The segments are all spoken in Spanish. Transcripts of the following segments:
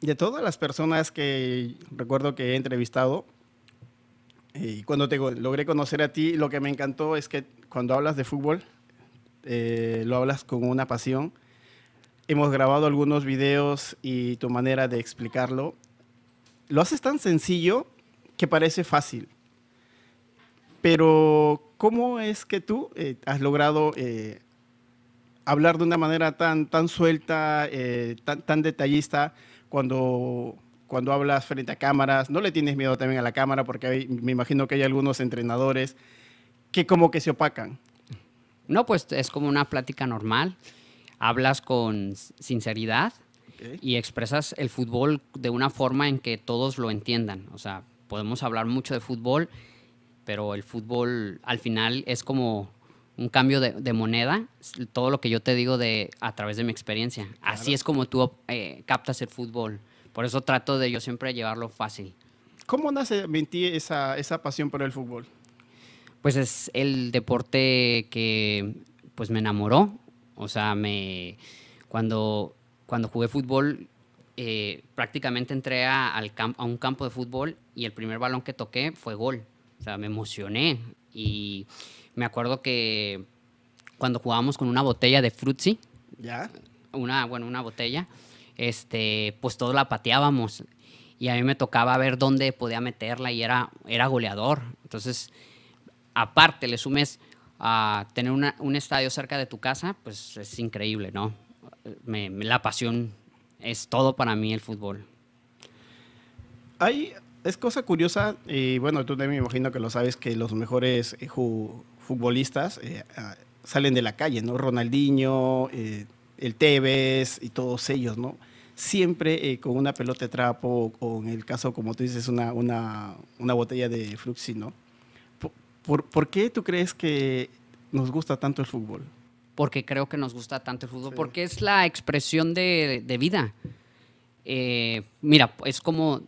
de todas las personas que recuerdo que he entrevistado, eh, y cuando te logré conocer a ti, lo que me encantó es que cuando hablas de fútbol, eh, lo hablas con una pasión. Hemos grabado algunos videos y tu manera de explicarlo, lo haces tan sencillo que parece fácil. Pero, ¿cómo es que tú eh, has logrado hablar de una manera tan, tan suelta, tan, tan detallista? cuando, cuando hablas frente a cámaras? ¿No le tienes miedo también a la cámara? Porque me imagino que hay algunos entrenadores que como que se opacan. No, pues es como una plática normal. Hablas con sinceridad y expresas el fútbol de una forma en que todos lo entiendan. O sea, podemos hablar mucho de fútbol, pero el fútbol al final es como un cambio de, moneda, todo lo que yo te digo de a través de mi experiencia. Así es como tú eh, captas el fútbol. Por eso trato de yo siempre llevarlo fácil. ¿Cómo nace mentí esa, pasión por el fútbol? Pues es el deporte que pues me enamoró. O sea, me cuando, cuando jugué fútbol, eh, prácticamente entré a, al a un campo de fútbol y el primer balón que toqué fue gol. O sea, me emocioné. Y me acuerdo que cuando jugábamos con una botella de Frutzi, ¿Ya? Una, bueno, una botella, este, pues todos la pateábamos y a mí me tocaba ver dónde podía meterla y era, era goleador. Entonces, aparte le sumes a tener un estadio cerca de tu casa, pues es increíble, ¿no? Me, la pasión es todo para mí el fútbol. Hay, es cosa curiosa, y bueno, tú también me imagino que lo sabes, que los mejores futbolistas eh, ah, salen de la calle, ¿no? Ronaldinho, eh, el Tevez y todos ellos, ¿no? Siempre eh, con una pelota de trapo o en el caso, como tú dices, una, una, una botella de fluxi, ¿no? Por, qué tú crees que nos gusta tanto el fútbol? Porque creo que nos gusta tanto el fútbol, porque es la expresión de, de vida. mira, es como,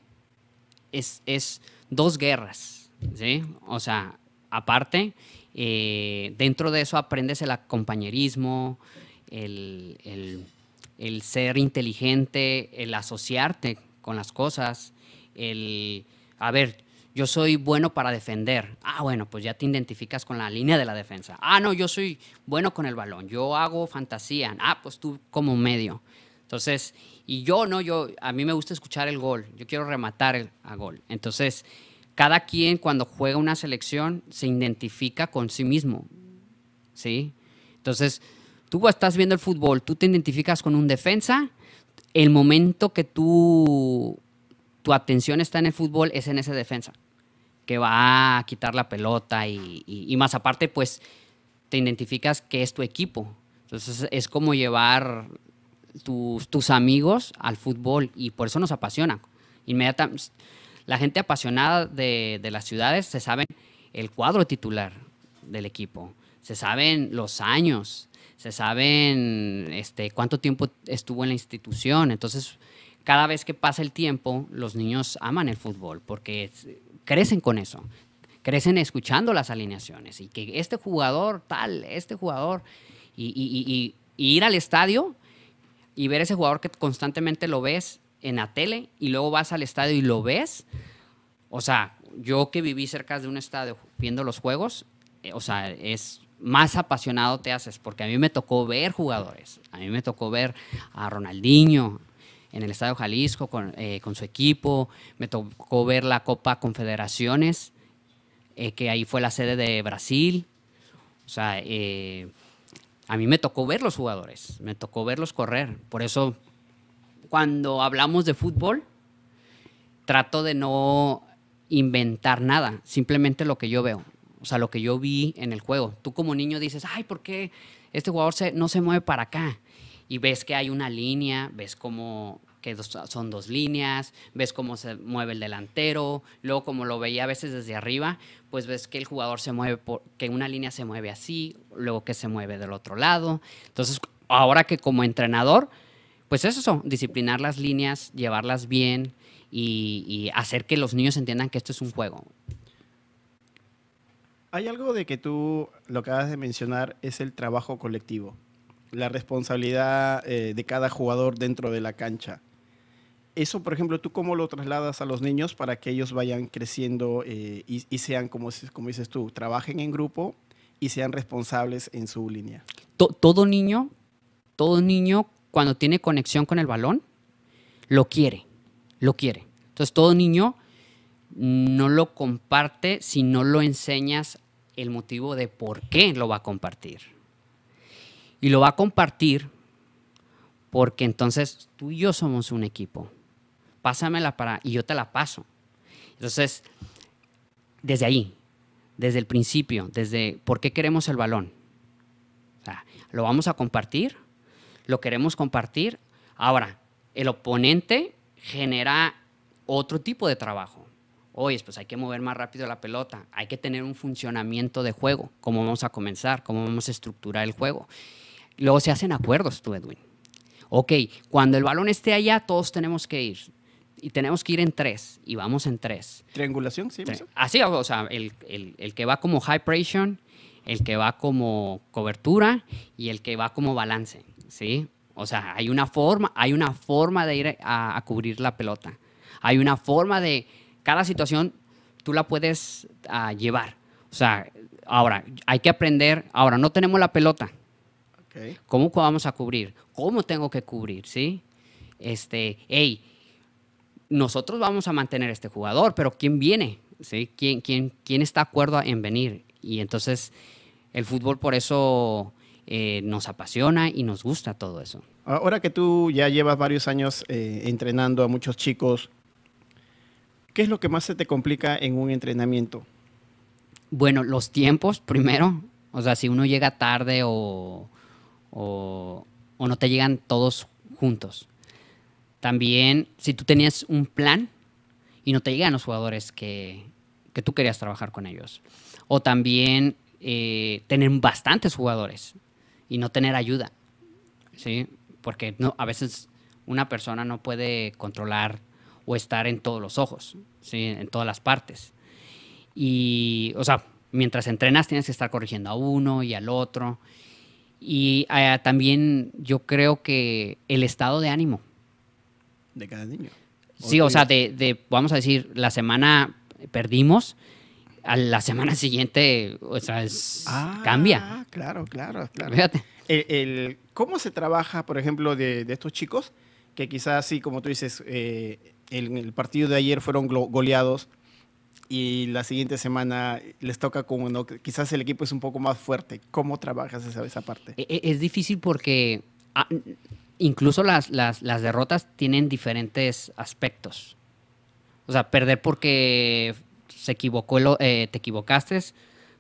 es, es dos guerras, ¿sí? O sea, aparte, eh, dentro de eso aprendes el compañerismo, el, ser inteligente, el asociarte con las cosas, el, a ver, yo soy bueno para defender. Ah, bueno, pues ya te identificas con la línea de la defensa. Ah, no, yo soy bueno con el balón, yo hago fantasía. Ah, pues tú como medio. Entonces, y yo no, yo, a mí me gusta escuchar el gol, yo quiero rematar a gol. Entonces, cada quien cuando juega una selección se identifica con sí mismo, ¿sí? Entonces, tú estás viendo el fútbol, tú te identificas con un defensa, el momento que tú, tu atención está en el fútbol es en ese defensa, que va a quitar la pelota y, más aparte, pues, te identificas que es tu equipo. Entonces, es como llevar tus, tus amigos al fútbol y por eso nos apasiona. Inmediatamente la gente apasionada de, las ciudades se saben el cuadro titular del equipo, se saben los años, se saben este, cuánto tiempo estuvo en la institución. Entonces, cada vez que pasa el tiempo, los niños aman el fútbol porque crecen con eso, crecen escuchando las alineaciones y que este jugador tal, este jugador, y, y ir al estadio y ver ese jugador que constantemente lo ves en la tele y luego vas al estadio y lo ves, o sea, yo que viví cerca de un estadio viendo los juegos, eh, o sea, es más apasionado te haces, porque a mí me tocó ver jugadores, a mí me tocó ver a Ronaldinho en el Estadio Jalisco con, eh, su equipo, me tocó ver la Copa Confederaciones, eh, que ahí fue la sede de Brasil, o sea, a mí me tocó ver los jugadores, me tocó verlos correr, por eso cuando hablamos de fútbol, trato de no inventar nada, simplemente lo que yo veo, o sea, lo que yo vi en el juego. Tú como niño dices, ay, ¿por qué este jugador no se mueve para acá? Y ves que hay una línea, ves cómo que son dos líneas, ves cómo se mueve el delantero, luego como lo veía a veces desde arriba, pues ves que el jugador se mueve, que una línea se mueve así, luego que se mueve del otro lado. Entonces, ahora que como entrenador, pues eso, disciplinar las líneas, llevarlas bien y, hacer que los niños entiendan que esto es un juego. Hay algo de que tú lo acabas de mencionar, es el trabajo colectivo, la responsabilidad eh, de cada jugador dentro de la cancha. Eso, por ejemplo, ¿tú cómo lo trasladas a los niños para que ellos vayan creciendo eh, y, sean, como, como dices tú, trabajen en grupo y sean responsables en su línea? todo niño, todo niño cuando tiene conexión con el balón, lo quiere, lo quiere. Entonces todo niño no lo comparte si no lo enseñas el motivo de por qué lo va a compartir. Y lo va a compartir porque entonces tú y yo somos un equipo. Pásamela para y yo te la paso. Entonces, desde ahí, desde el principio, desde por qué queremos el balón. lo vamos a compartir lo queremos compartir. Ahora, el oponente genera otro tipo de trabajo. Oye, pues hay que mover más rápido la pelota, hay que tener un funcionamiento de juego, cómo vamos a comenzar, cómo vamos a estructurar el juego. Luego se hacen acuerdos, tú, Edwin. Ok, cuando el balón esté allá, todos tenemos que ir. Y tenemos que ir en tres, y vamos en tres. Triangulación, sí. Así, o sea, el, el, que va como high pressure, el que va como cobertura y el que va como balance. ¿sí? O sea, hay una forma, hay una forma de ir a, cubrir la pelota. Hay una forma de cada situación tú la puedes ah, llevar. O sea, ahora hay que aprender. Ahora no tenemos la pelota. ¿Cómo vamos a cubrir? ¿Cómo tengo que cubrir? Sí. Este, hey, nosotros vamos a mantener a este jugador, pero ¿quién viene? ¿Sí? ¿Quién, quién, quién está de acuerdo en venir? Y entonces el fútbol por eso eh, nos apasiona y nos gusta todo eso. Ahora que tú ya llevas varios años eh, entrenando a muchos chicos, ¿qué es lo que más se te complica en un entrenamiento? Bueno, los tiempos primero, o sea, si uno llega tarde o, no te llegan todos juntos. También, si tú tenías un plan y no te llegan los jugadores que, tú querías trabajar con ellos. O también eh, tener bastantes jugadores y no tener ayuda, ¿sí? Porque no, a veces una persona no puede controlar o estar en todos los ojos, En todas las partes. Y, o sea, mientras entrenas tienes que estar corrigiendo a uno y al otro. Y ah, también yo creo que el estado de ánimo. De cada niño. Sí, o sea, vamos a decir, la semana perdimos, a la semana siguiente, o sea, ah, cambia. Claro, claro, claro. Fíjate. El, ¿Cómo se trabaja, por ejemplo, de, estos chicos que quizás, sí, como tú dices, eh, en el partido de ayer fueron goleados y la siguiente semana les toca como, ¿no? quizás el equipo es un poco más fuerte. ¿Cómo trabajas esa, esa parte? Es, e, es difícil porque ah, incluso las, las, las derrotas tienen diferentes aspectos. O sea, perder porque se equivocó, eh, te equivocaste,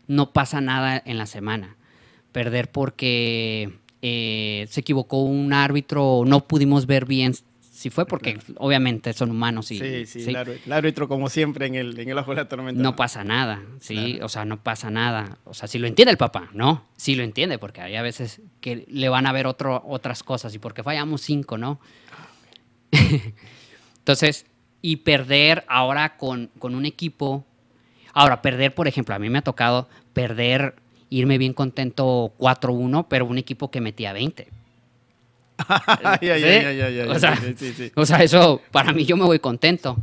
no pasa nada en la semana. Perder porque eh, se equivocó un árbitro, no pudimos ver bien si fue, porque obviamente son humanos. Y, sí, sí, El, árbitro, como siempre en el, en el de la tormenta. No pasa nada, sí, o sea, no pasa nada. O sea, si lo entiende el papá, ¿no? Sí lo entiende, porque hay a veces que le van a ver otro, otras cosas y porque fallamos cinco, ¿no? Entonces, y perder ahora con, con un equipo Ahora, perder, por ejemplo, a mí me ha tocado perder, irme bien contento 4-1, pero un equipo que metía 20. O sea, eso para mí yo me voy contento.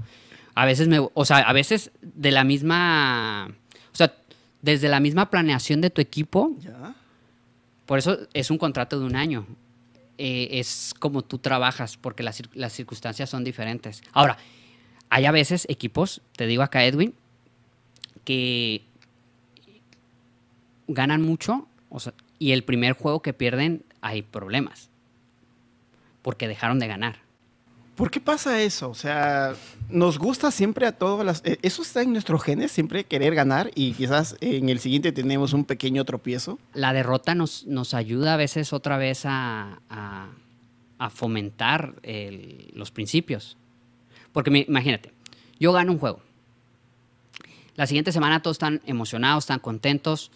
A veces o sea, a veces de la misma, o sea, desde la misma planeación de tu equipo. Por eso es un contrato de un año. Eh, es como tú trabajas, porque las, las circunstancias son diferentes. Ahora, hay a veces equipos, te digo acá Edwin, que ganan mucho y el primer juego que pierden hay problemas porque dejaron de ganar. ¿Por qué pasa eso? O sea, nos gusta siempre a todos las... Eh, eso está en nuestros genes, siempre querer ganar y quizás en el siguiente tenemos un pequeño tropiezo. La derrota nos, nos ayuda a veces otra vez a, fomentar los principios. Porque imagínate, yo gano un juego la siguiente semana todos están emocionados, están contentos.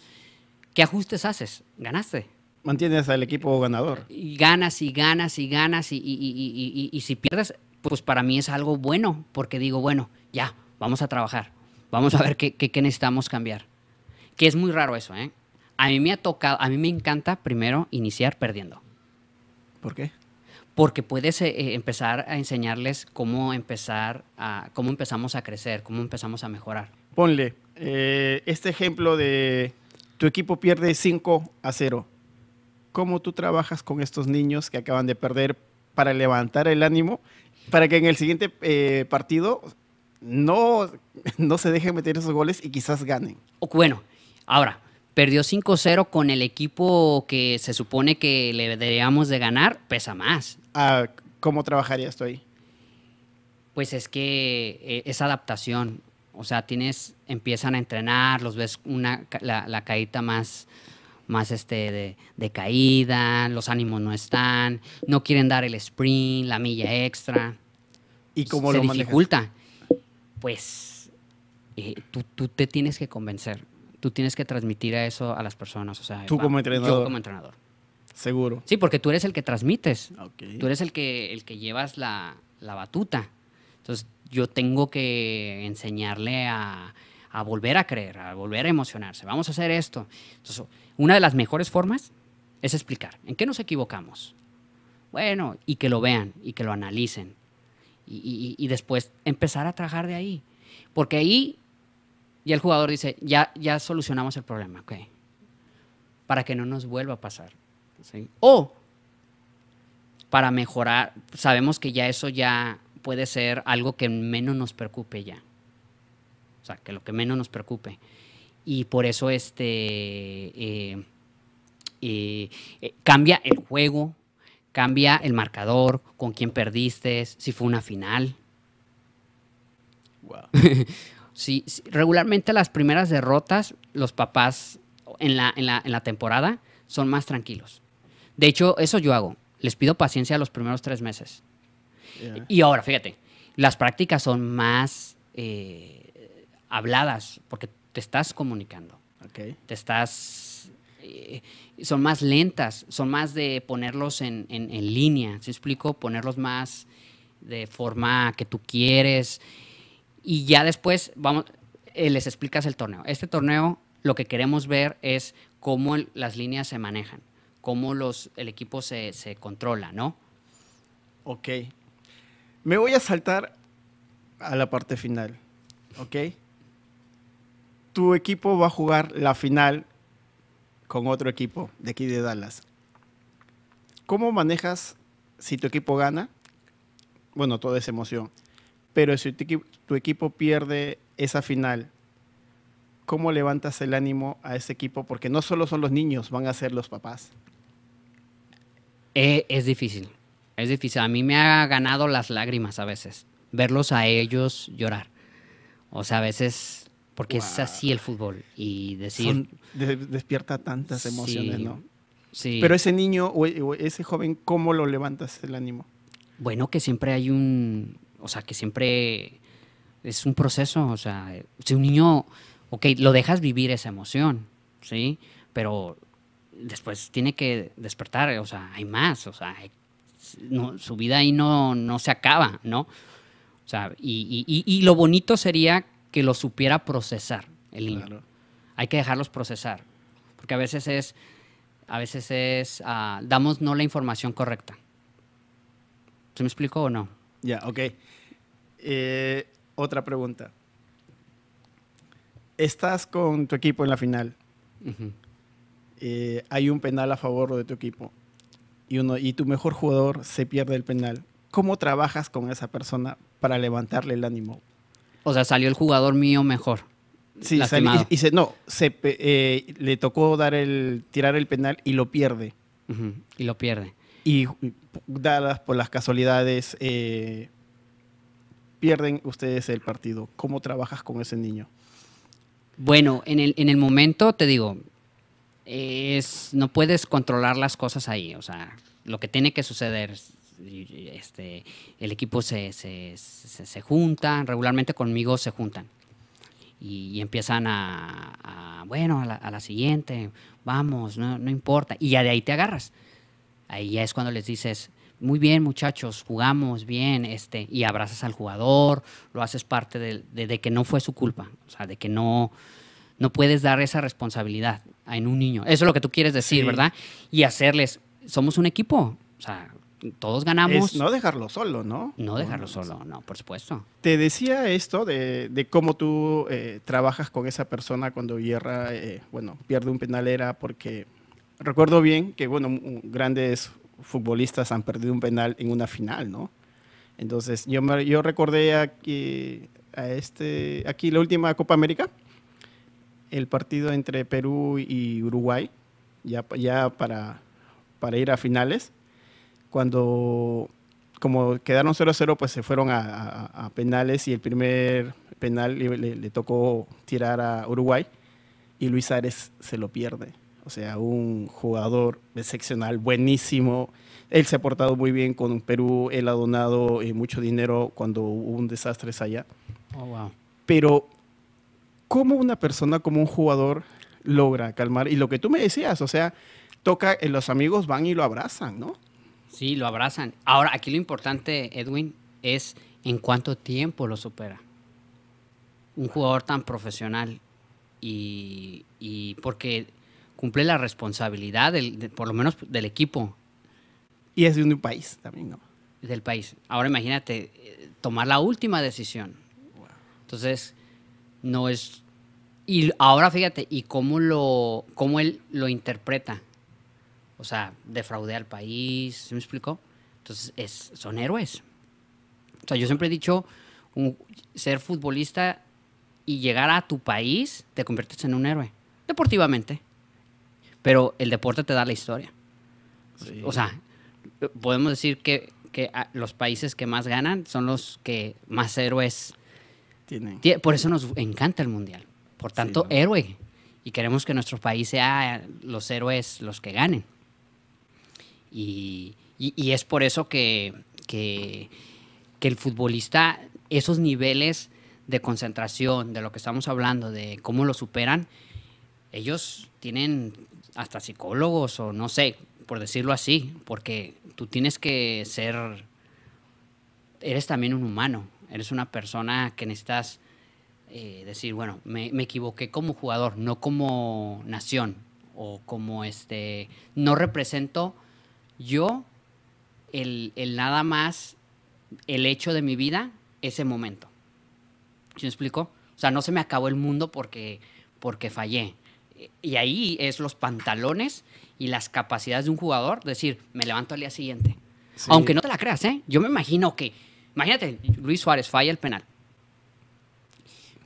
¿Qué ajustes haces? Ganaste. Mantienes al equipo ganador. Y ganas y ganas y ganas y, si pierdes, pues para mí es algo bueno, porque digo, bueno, ya, vamos a trabajar, vamos a ver qué, qué, necesitamos cambiar. Que es muy raro eso, ¿eh? A mí me ha tocado, a mí me encanta primero iniciar perdiendo. ¿Por qué? porque puedes eh, eh, empezar a enseñarles cómo empezar a, cómo empezamos a crecer, cómo empezamos a mejorar ponle eh, este ejemplo de tu equipo pierde 5 a 0. ¿Cómo tú trabajas con estos niños que acaban de perder para levantar el ánimo, para que en el siguiente eh, partido no, no se dejen meter esos goles y quizás ganen? Bueno, ahora, perdió 5-0 con el equipo que se supone que le deberíamos de ganar, pesa más. Ah, ¿Cómo trabajaría esto ahí? Pues es que eh, es adaptación. O sea, tienes, empiezan a entrenar, los ves una, la, la caída más, más este de, caída, los ánimos no están, no quieren dar el sprint, la milla extra. ¿Y pues, cómo lo dificulta? Pues eh, tú, tú, te tienes que convencer, tú tienes que transmitir eso a las personas. O sea, tú como entrenador. Yo como entrenador. Seguro. Sí, porque tú eres el que transmites. Tú eres el que, el que llevas la, la batuta. Entonces, yo tengo que enseñarle a, volver a creer, a volver a emocionarse. Vamos a hacer esto. Entonces, una de las mejores formas es explicar en qué nos equivocamos. Bueno, y que lo vean y que lo analicen. Y, después empezar a trabajar de ahí. Porque ahí ya el jugador dice, ya, ya solucionamos el problema, ok. Para que no nos vuelva a pasar. O para mejorar, sabemos que ya eso ya puede ser algo que menos nos preocupe ya. O sea, que lo que menos nos preocupe. Y por eso este, eh, eh, eh, cambia el juego, cambia el marcador, con quién perdiste, si fue una final. regularmente las primeras derrotas, los papás en la, en la temporada son más tranquilos. De hecho, eso yo hago. Les pido paciencia los primeros tres meses y ahora, fíjate, las prácticas son más eh, habladas porque te estás comunicando. Te estás... Eh, son más lentas, son más de ponerlos en, línea, ¿se explico? Ponerlos más de forma que tú quieres. Y ya después, vamos, eh, les explicas el torneo. Este torneo lo que queremos ver es cómo las líneas se manejan, cómo los, el equipo se, se controla, ¿no? Ok. Me voy a saltar a la parte final, ¿ok? Tu equipo va a jugar la final con otro equipo de aquí de Dallas. ¿Cómo manejas si tu equipo gana? Bueno, toda esa emoción. Pero si tu, equipo, pierde esa final, ¿cómo levantas el ánimo a ese equipo? Porque no solo son los niños, van a ser los papás. Eh, es difícil. Es difícil. A mí me ha ganado las lágrimas a veces. Verlos a ellos llorar. O sea, a veces, porque es así el fútbol. Y decir. despierta tantas emociones, ¿no? Sí. Pero ese niño o, ese joven, ¿cómo lo levantas el ánimo? Bueno, que siempre hay un. O sea, que siempre es un proceso. O sea, si un niño. Ok, lo dejas vivir esa emoción, ¿sí? Pero después tiene que despertar, o sea, hay más, o sea, hay su vida ahí no, se acaba, ¿no? O sea, y, lo bonito sería que lo supiera procesar el niño. Hay que dejarlos procesar, porque a veces es, a veces es, ah, damos no la información correcta. ¿Se me explicó o no? Ya, ok. Eh, otra pregunta. Estás con tu equipo en la final. Eh, hay un penal a favor de tu equipo y, tu mejor jugador se pierde el penal, ¿cómo trabajas con esa persona para levantarle el ánimo? O sea, salió el jugador mío mejor. Sí, salió, y, dice, no, se, eh, le tocó dar el, tirar el penal y lo pierde. y lo pierde. Y dadas por las casualidades, eh, pierden ustedes el partido. ¿Cómo trabajas con ese niño? Bueno, en el, en el momento, te digo, es, no puedes controlar las cosas ahí, o sea, lo que tiene que suceder, este, el equipo se, se, se, junta, regularmente conmigo se juntan y, empiezan a, bueno, a la, siguiente, vamos, no, no importa, y ya de ahí te agarras. Ahí ya es cuando les dices, muy bien muchachos, jugamos bien, este, y abrazas al jugador, lo haces parte de, de, que no fue su culpa, o sea, de que no, no puedes dar esa responsabilidad en un niño. Eso es lo que tú quieres decir, ¿verdad? Y hacerles, somos un equipo, o sea, todos ganamos. no dejarlo solo, ¿no? No dejarlo solo, no, por supuesto. Te decía esto de, cómo tú eh, trabajas con esa persona cuando hierra, eh, bueno, pierde un penal porque recuerdo bien que, bueno, grandes futbolistas han perdido un penal en una final, ¿no? Entonces, yo, yo recordé a este, aquí la última Copa América, el partido entre Perú y Uruguay, ya, para, para ir a finales. Cuando, como quedaron 0-0, pues se fueron a, penales y el primer penal le, tocó tirar a Uruguay y Luis Ares se lo pierde. O sea, un jugador excepcional, buenísimo. Él se ha portado muy bien con Perú, él ha donado eh, mucho dinero cuando hubo un desastre allá. Oh, Pero ¿Cómo una persona, como un jugador, logra calmar? Y lo que tú me decías, o sea, toca, eh, los amigos van y lo abrazan, ¿no? Sí, lo abrazan. Ahora, aquí lo importante, Edwin, es en cuánto tiempo lo supera. Un jugador tan profesional y, porque cumple la responsabilidad, del, por lo menos del equipo. Y es de un país también, ¿no? Del país. Ahora imagínate eh, tomar la última decisión. Entonces, no es y ahora fíjate, y cómo, lo, cómo él lo interpreta. O sea, defraudea al país, ¿se me explicó? Entonces, es, son héroes. O sea, yo siempre he dicho, ser futbolista y llegar a tu país, te conviertes en un héroe, deportivamente. Pero el deporte te da la historia. O sea, podemos decir que, que, los países que más ganan son los que más héroes tienen. Por eso nos encanta el Mundial. Por tanto, héroe. Y queremos que nuestro país sea los héroes los que ganen. Y, es por eso que el futbolista, esos niveles de concentración, de lo que estamos hablando, de cómo lo superan, ellos tienen hasta psicólogos o no sé, por decirlo así, porque tú tienes que ser, eres también un humano, eres una persona que necesitas eh, decir, bueno, me, equivoqué como jugador, no como nación o como este, no represento yo el, nada más, el hecho de mi vida, ese momento. ¿Sí me explico? O sea, no se me acabó el mundo porque, porque fallé. Y ahí es los pantalones y las capacidades de un jugador, decir, me levanto al día siguiente. Aunque no te la creas, ¿eh? Yo me imagino que, imagínate, Luis Suárez falla el penal.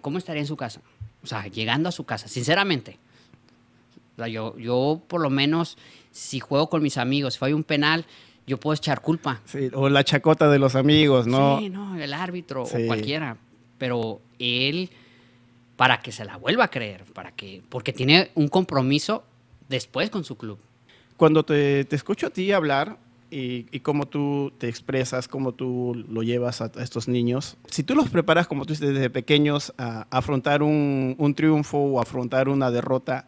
¿cómo estaría en su casa? O sea, llegando a su casa, sinceramente. yo, yo por lo menos, si juego con mis amigos, si hay un penal, yo puedo echar culpa. Sí, o la chacota de los amigos, ¿no? Sí, no, el árbitro o cualquiera. Pero él, para que se la vuelva a creer, para que, porque tiene un compromiso después con su club. Cuando te escucho a ti hablar, y, cómo tú te expresas, cómo tú lo llevas a, estos niños. Si tú los preparas, como tú dices, desde pequeños a, afrontar un, triunfo o afrontar una derrota,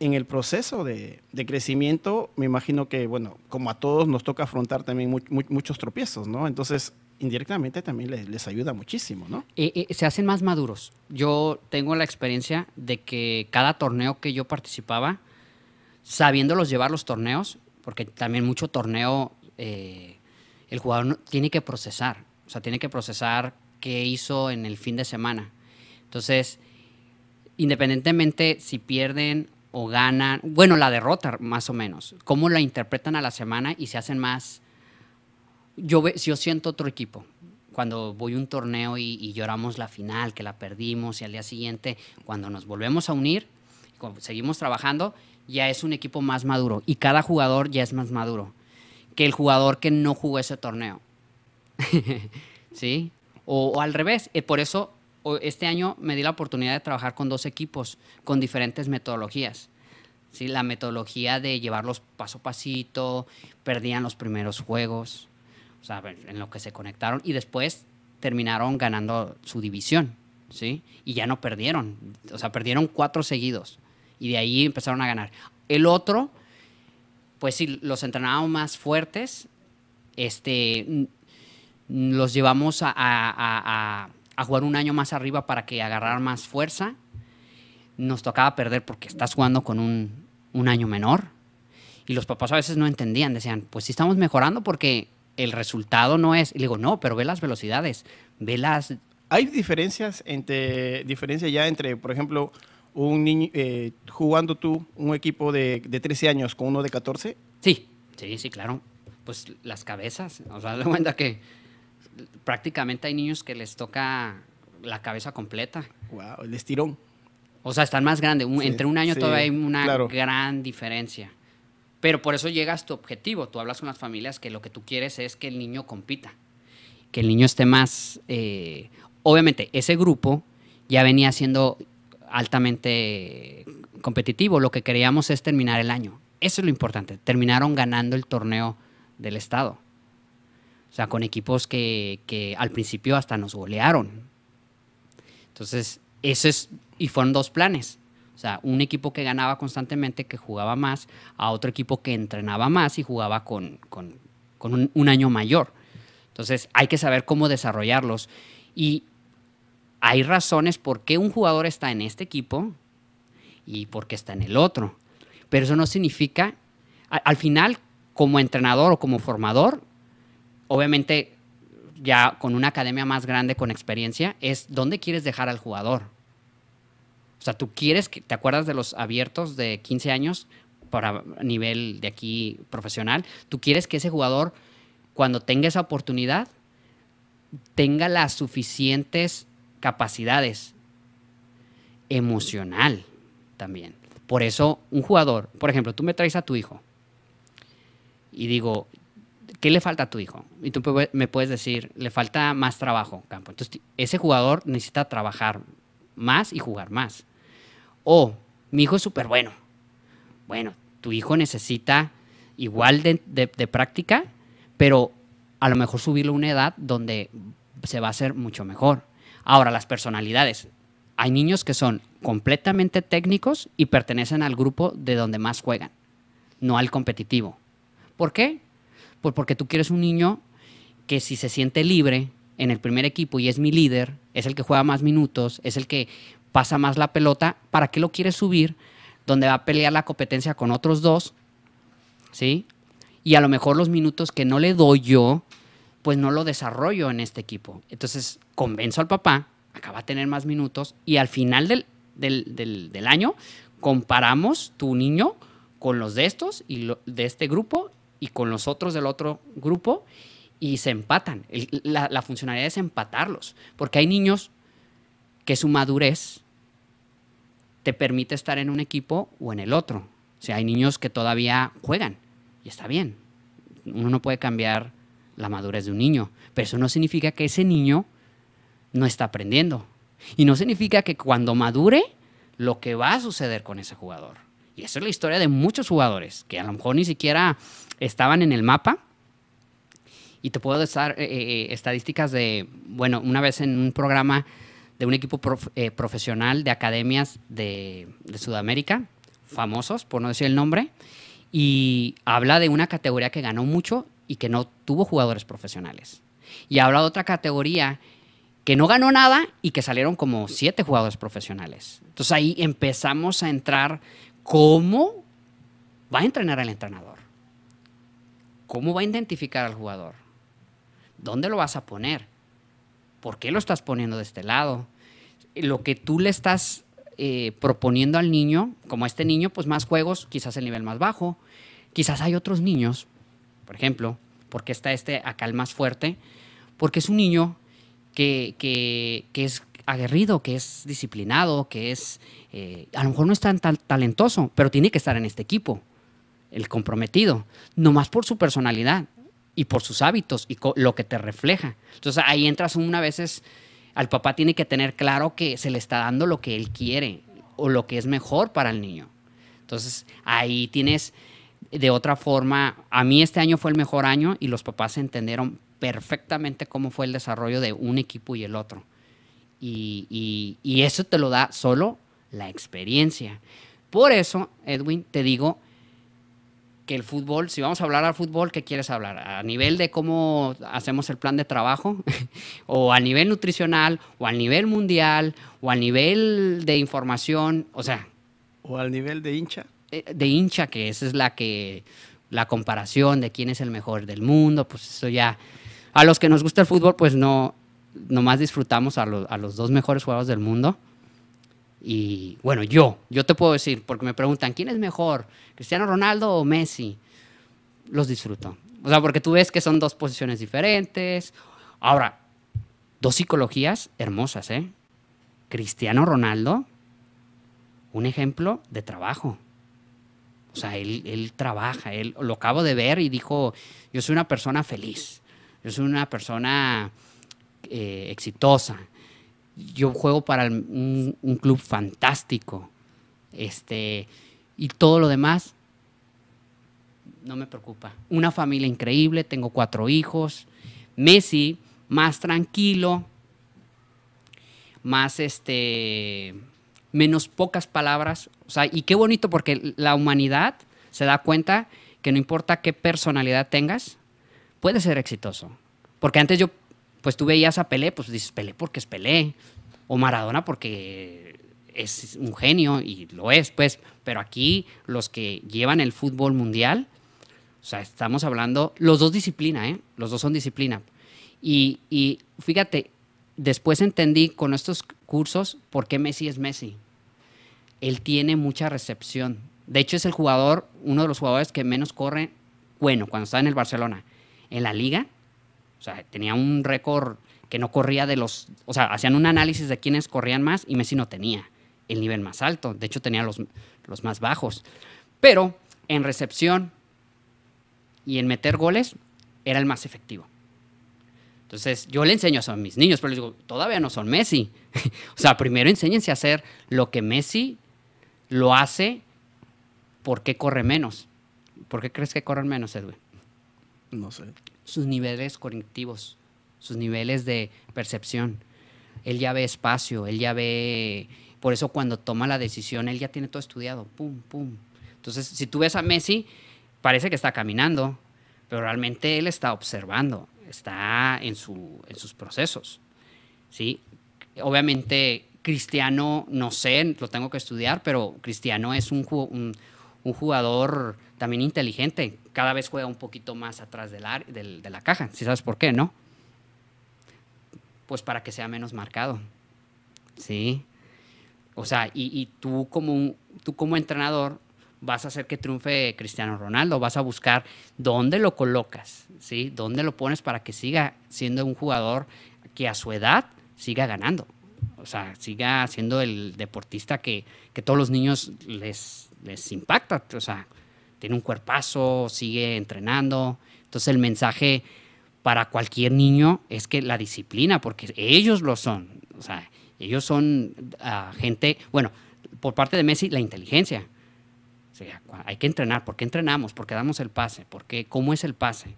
en el proceso de, crecimiento, me imagino que, bueno, como a todos nos toca afrontar también muchos tropiezos, ¿no? Entonces, indirectamente también les, ayuda muchísimo, ¿no? Eh, eh, se hacen más maduros. Yo tengo la experiencia de que cada torneo que yo participaba, sabiéndolos llevar los torneos, porque también mucho torneo eh, el jugador tiene que procesar, o sea, tiene que procesar qué hizo en el fin de semana. Entonces, independientemente si pierden o ganan, bueno, la derrota más o menos, cómo la interpretan a la semana y se hacen más... Yo, yo siento otro equipo. Cuando voy a un torneo y, y lloramos la final, que la perdimos, y al día siguiente, cuando nos volvemos a unir, seguimos trabajando, ya es un equipo más maduro y cada jugador ya es más maduro que el jugador que no jugó ese torneo. ¿Sí? O, al revés. Eh, por eso este año me di la oportunidad de trabajar con dos equipos con diferentes metodologías. ¿Sí? La metodología de llevarlos paso a pasito, perdían los primeros juegos, o en lo que se conectaron y después terminaron ganando su división. ¿Sí? Y ya no perdieron, o sea, perdieron cuatro seguidos y de ahí empezaron a ganar. El otro, pues si los entrenábamos más fuertes, este, los llevamos a, jugar un año más arriba para que agarraran más fuerza. Nos tocaba perder porque estás jugando con un, año menor. Y los papás a veces no entendían, decían, pues sí estamos mejorando porque el resultado no es. Y le digo, no, pero ve las velocidades, ve las. Hay diferencias entre, diferencia ya entre, por ejemplo, un niño, eh, jugando tú un equipo de, 13 años con uno de 14? Sí, sí, sí, claro. Pues las cabezas, o sea, de cuenta que prácticamente hay niños que les toca la cabeza completa. Wow, el estirón. O sea, están más grandes. Entre un año todavía hay una gran diferencia. Pero por eso llegas tu objetivo. Tú hablas con las familias que lo que tú quieres es que el niño compita, que el niño esté más... Eh, obviamente, ese grupo ya venía siendo altamente competitivo. Lo que queríamos es terminar el año. Eso es lo importante. Terminaron ganando el torneo del Estado. O sea, con equipos que, al principio hasta nos golearon. Entonces, eso es, y fueron dos planes. O sea, un equipo que ganaba constantemente, que jugaba más, a otro equipo que entrenaba más y jugaba con, un, un, año mayor. Entonces, hay que saber cómo desarrollarlos. Y hay razones por qué un jugador está en este equipo y por qué está en el otro. Pero eso no significa, al, final, como entrenador o como formador, obviamente ya con una academia más grande, con experiencia, es dónde quieres dejar al jugador. O sea, tú quieres, que, ¿te acuerdas de los abiertos de 15 años para nivel de aquí profesional? Tú quieres que ese jugador, cuando tenga esa oportunidad, tenga las suficientes capacidades emocional también. Por eso un jugador, por ejemplo, tú me traes a tu hijo y digo, ¿qué le falta a tu hijo? Y tú me puedes decir, le falta más trabajo, campo. Entonces, ese jugador necesita trabajar más y jugar más. O, mi hijo es súper bueno. Bueno, tu hijo necesita igual de, de, práctica, pero a lo mejor subirlo a una edad donde se va a hacer mucho mejor. Ahora, las personalidades. Hay niños que son completamente técnicos y pertenecen al grupo de donde más juegan, no al competitivo. ¿Por qué? Pues porque tú quieres un niño que si se siente libre en el primer equipo y es mi líder, es el que juega más minutos, es el que pasa más la pelota, ¿para qué lo quieres subir donde va a pelear la competencia con otros dos? ¿Sí? Y a lo mejor los minutos que no le doy yo pues no lo desarrollo en este equipo. Entonces convenzo al papá, acaba de tener más minutos y al final del, año comparamos tu niño con los de estos y de este grupo y con los otros del otro grupo y se empatan. la, la funcionalidad es empatarlos, porque hay niños que su madurez te permite estar en un equipo o en el otro. O sea, hay niños que todavía juegan y está bien. Uno no puede cambiar la madurez de un niño, pero eso no significa que ese niño no está aprendiendo. Y no significa que cuando madure, lo que va a suceder con ese jugador. Y esa es la historia de muchos jugadores que a lo mejor ni siquiera estaban en el mapa. Y te puedo dar eh, eh, eh, estadísticas de, bueno, una vez en un programa de un equipo profesional de academias de, de Sudamérica, famosos, por no decir el nombre, y habla de una categoría que ganó mucho y que no tuvo jugadores profesionales. Y habla de otra categoría que no ganó nada y que salieron como siete jugadores profesionales. Entonces ahí empezamos a entrar cómo va a entrenar el entrenador, cómo va a identificar al jugador, dónde lo vas a poner, por qué lo estás poniendo de este lado, lo que tú le estás eh, proponiendo al niño, como a este niño, pues más juegos, quizás el nivel más bajo, quizás hay otros niños por ejemplo, porque está este acá el más fuerte, porque es un niño que, es aguerrido, que es disciplinado, que es, eh, a lo mejor no es tan, talentoso, pero tiene que estar en este equipo, el comprometido, nomás por su personalidad y por sus hábitos y lo que te refleja. Entonces ahí entras una veces, al papá tiene que tener claro que se le está dando lo que él quiere o lo que es mejor para el niño. Entonces ahí tienes de otra forma, a mí este año fue el mejor año y los papás entendieron perfectamente cómo fue el desarrollo de un equipo y el otro. Y, eso te lo da solo la experiencia. Por eso, Edwin, te digo que el fútbol, si vamos a hablar al fútbol, ¿qué quieres hablar? ¿A nivel de cómo hacemos el plan de trabajo? ¿O a nivel nutricional? ¿O a nivel mundial? ¿O a nivel de información? O sea... ¿O al nivel de hincha? Eh, de hincha, que esa es la que la comparación de quién es el mejor del mundo, pues eso ya a los que nos gusta el fútbol, pues no nomás disfrutamos a, a los dos mejores jugadores del mundo. Y bueno, yo, yo te puedo decir, porque me preguntan, ¿quién es mejor? ¿Cristiano Ronaldo o Messi? Los disfruto. O sea, porque tú ves que son dos posiciones diferentes. Ahora, dos psicologías hermosas, ¿eh? Cristiano Ronaldo, un ejemplo de trabajo. O sea, él, trabaja, él lo acabo de ver y dijo, yo soy una persona feliz, yo soy una persona eh, exitosa, yo juego para un, club fantástico, este, y todo lo demás no me preocupa. Una familia increíble, tengo cuatro hijos, Messi más tranquilo, más este menos pocas palabras. O sea, y qué bonito porque la humanidad se da cuenta que no importa qué personalidad tengas, puedes ser exitoso. Porque antes yo, pues tuve veías a Pelé, pues dices Pelé porque es Pelé, o Maradona porque es un genio y lo es, pues. Pero aquí los que llevan el fútbol mundial, o sea, estamos hablando, los dos disciplina, ¿eh? Los dos son disciplina. Y, y fíjate, después entendí con estos cursos por qué Messi es Messi. Él tiene mucha recepción. De hecho, es el jugador, uno de los jugadores que menos corre, bueno, cuando estaba en el Barcelona. En la liga, o sea, tenía un récord que no corría de los. O sea, hacían un análisis de quiénes corrían más y Messi no tenía el nivel más alto. De hecho, tenía los, los más bajos. Pero en recepción y en meter goles, era el más efectivo. Entonces, yo le enseño eso a mis niños, pero les digo, todavía no son Messi. o sea, primero enséñense a hacer lo que Messi lo hace, porque corre menos? ¿Por qué crees que corren menos, Edwin? No sé. Sus niveles cognitivos, sus niveles de percepción. Él ya ve espacio, él ya ve... Por eso cuando toma la decisión, él ya tiene todo estudiado. Pum, pum. Entonces, si tú ves a Messi, parece que está caminando, pero realmente él está observando está en, sus procesos. ¿sí? Obviamente, Cristiano, no sé, lo tengo que estudiar, pero Cristiano es un, jugador también inteligente. Cada vez juega un poquito más atrás de la caja. Si sabes por qué, ¿no? Pues para que sea menos marcado. Sí. O sea, y, tú, como, tú como entrenador vas a hacer que triunfe Cristiano Ronaldo, vas a buscar dónde lo colocas, ¿sí? Dónde lo pones para que siga siendo un jugador que a su edad siga ganando. O sea, siga siendo el deportista que, que todos los niños les, les impacta. O sea, tiene un cuerpazo, sigue entrenando. Entonces el mensaje para cualquier niño es que la disciplina, porque ellos lo son. O sea, ellos son ah, gente, bueno, por parte de Messi, la inteligencia sea, hay que entrenar. ¿Por qué entrenamos? ¿Por qué damos el pase? ¿Por qué? ¿Cómo es el pase?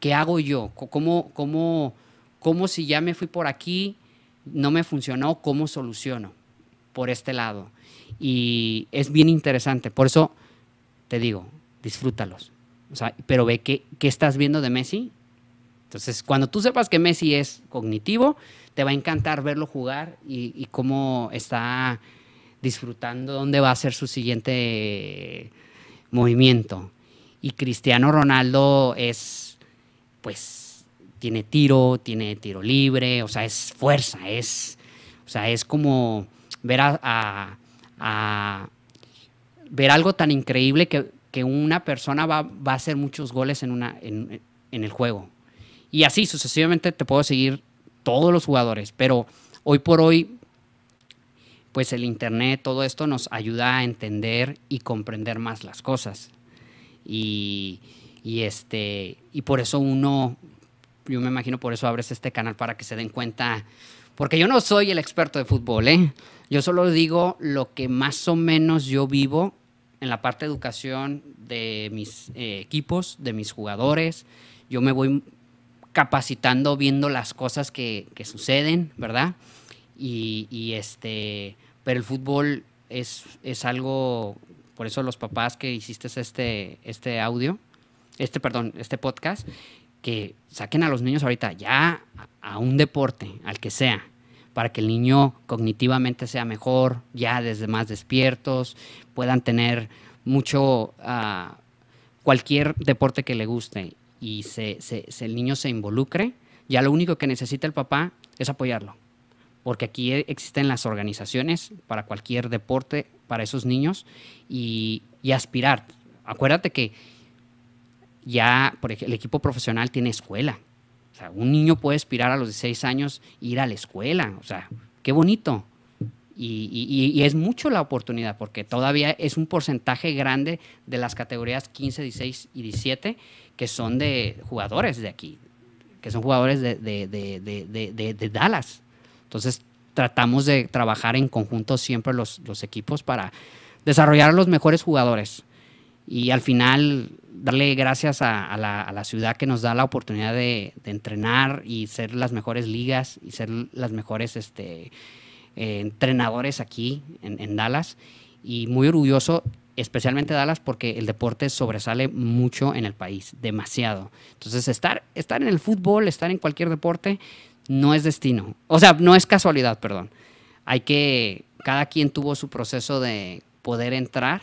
¿Qué hago yo? ¿Cómo, cómo, cómo si ya me fui por aquí, no me funcionó, cómo soluciono por este lado? Y es bien interesante. Por eso te digo, disfrútalos. O sea, pero ve qué, qué estás viendo de Messi. Entonces, cuando tú sepas que Messi es cognitivo, te va a encantar verlo jugar y, y cómo está disfrutando dónde va a ser su siguiente movimiento. Y Cristiano Ronaldo es, pues, tiene tiro, tiene tiro libre, o sea, es fuerza, es, o sea, es como ver ver algo tan increíble que, una persona va, a hacer muchos goles en, una, en el juego. Y así sucesivamente te puedo seguir todos los jugadores, pero hoy por hoy pues el Internet, todo esto nos ayuda a entender y comprender más las cosas. Y, este, y por eso uno, yo me imagino por eso abres este canal para que se den cuenta, porque yo no soy el experto de fútbol, ¿eh? yo solo digo lo que más o menos yo vivo en la parte de educación de mis eh, equipos, de mis jugadores, yo me voy capacitando, viendo las cosas que, suceden, ¿verdad? y, este pero el fútbol es, es algo, por eso los papás que hiciste este, este audio, este, perdón, este podcast, que saquen a los niños ahorita ya a un deporte, al que sea, para que el niño cognitivamente sea mejor, ya desde más despiertos, puedan tener mucho, ah, cualquier deporte que le guste y se, el niño se involucre, ya lo único que necesita el papá es apoyarlo porque aquí e, existen las organizaciones para cualquier deporte, para esos niños, y, aspirar. Acuérdate que ya por el equipo profesional tiene escuela. un niño puede aspirar a los 16 años e ir a la escuela. O sea, qué bonito. Y, es mucho la oportunidad, porque todavía es un porcentaje grande de las categorías 15, 16 y 17 que son de jugadores de aquí, que son jugadores de Dallas. Entonces, tratamos de trabajar en conjunto siempre los, los equipos para desarrollar a los mejores jugadores y al final darle gracias a, la, a, la, ciudad que nos da la oportunidad de, de, entrenar y ser las mejores ligas y ser las mejores este, eh, entrenadores aquí en, en, Dallas. Y muy orgulloso, especialmente Dallas, porque el deporte sobresale mucho en el país, demasiado. Entonces, estar, estar en el fútbol, estar en cualquier deporte, no es destino. O sea, no es casualidad, perdón. Hay que, cada quien tuvo su proceso de poder entrar.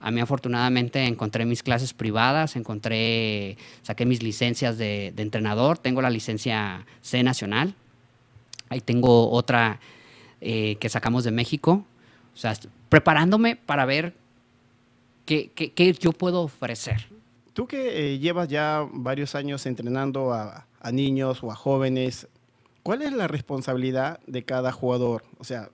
A mí afortunadamente encontré mis clases privadas, encontré, saqué mis licencias de, entrenador, tengo la licencia C nacional, ahí tengo otra eh, que sacamos de México, o sea, preparándome para ver qué, yo puedo ofrecer. Tú que eh, llevas ya varios años entrenando a niños o a jóvenes ¿cuál es la responsabilidad de cada jugador? O sea,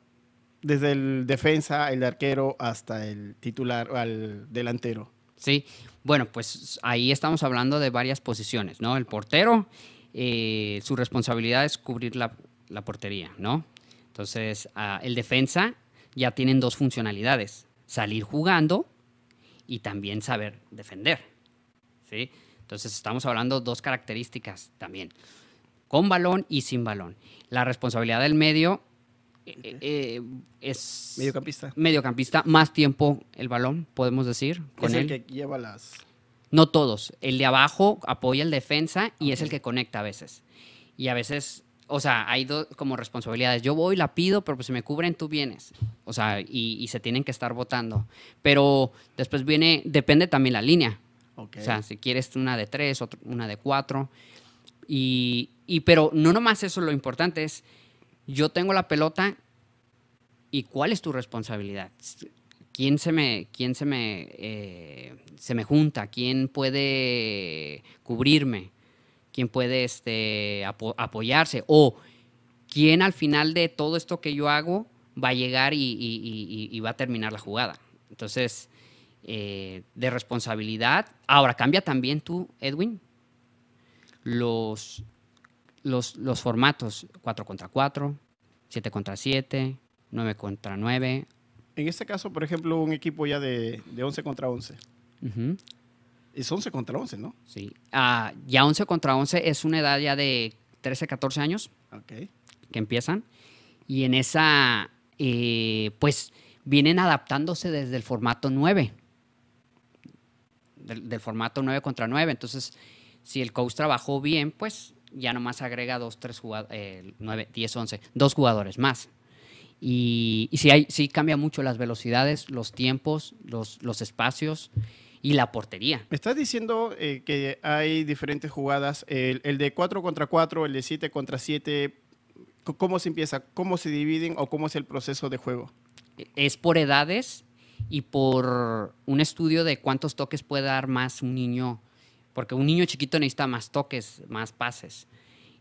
desde el defensa, el arquero, hasta el titular, al delantero. Sí, bueno, pues ahí estamos hablando de varias posiciones, ¿no? El portero, eh, su responsabilidad es cubrir la, portería, ¿no? Entonces, ah, el defensa ya tienen dos funcionalidades, salir jugando y también saber defender, ¿sí? Entonces, estamos hablando dos características también con balón y sin balón. La responsabilidad del medio eh, eh, eh, es... Mediocampista. Mediocampista, más tiempo el balón, podemos decir. Con el que lleva las... No todos. El de abajo apoya el defensa y es el que conecta a veces. Y a veces, o sea, hay dos como responsabilidades. Yo voy, la pido, pero pues si me cubren, tú vienes. O sea, y, se tienen que estar votando. Pero después viene, depende también la línea. O sea, si quieres una de tres, una de cuatro. Y, pero no nomás eso, lo importante es, yo tengo la pelota y cuál es tu responsabilidad. ¿Quién se me, quién se me, eh, se me junta? ¿Quién puede cubrirme? ¿Quién puede este, apoyarse? ¿O quién al final de todo esto que yo hago va a llegar y, va a terminar la jugada? Entonces, eh, de responsabilidad. Ahora, cambia también tú, Edwin, los, los, formatos 4 contra 4, 7 contra 7, 9 contra 9. En este caso, por ejemplo, un equipo ya de, 11 contra 11. Es 11 contra 11, ¿no? Sí. Ah, ya 11 contra 11 es una edad ya de 13, 14 años okay. que empiezan. Y en esa, eh, pues, vienen adaptándose desde el formato 9. Del, del, formato 9 contra 9. Entonces, si el coach trabajó bien, pues ya nomás agrega dos, tres jugadores, 9, 10, 11, dos jugadores más. Y, y sí, cambia mucho las velocidades, los tiempos, los, espacios y la portería. Me estás diciendo eh, que hay diferentes jugadas, el, el, de 4 contra 4, el de 7 contra 7, ¿cómo se empieza? ¿Cómo se dividen o cómo es el proceso de juego? Es por edades y por un estudio de cuántos toques puede dar más un niño porque un niño chiquito necesita más toques, más pases.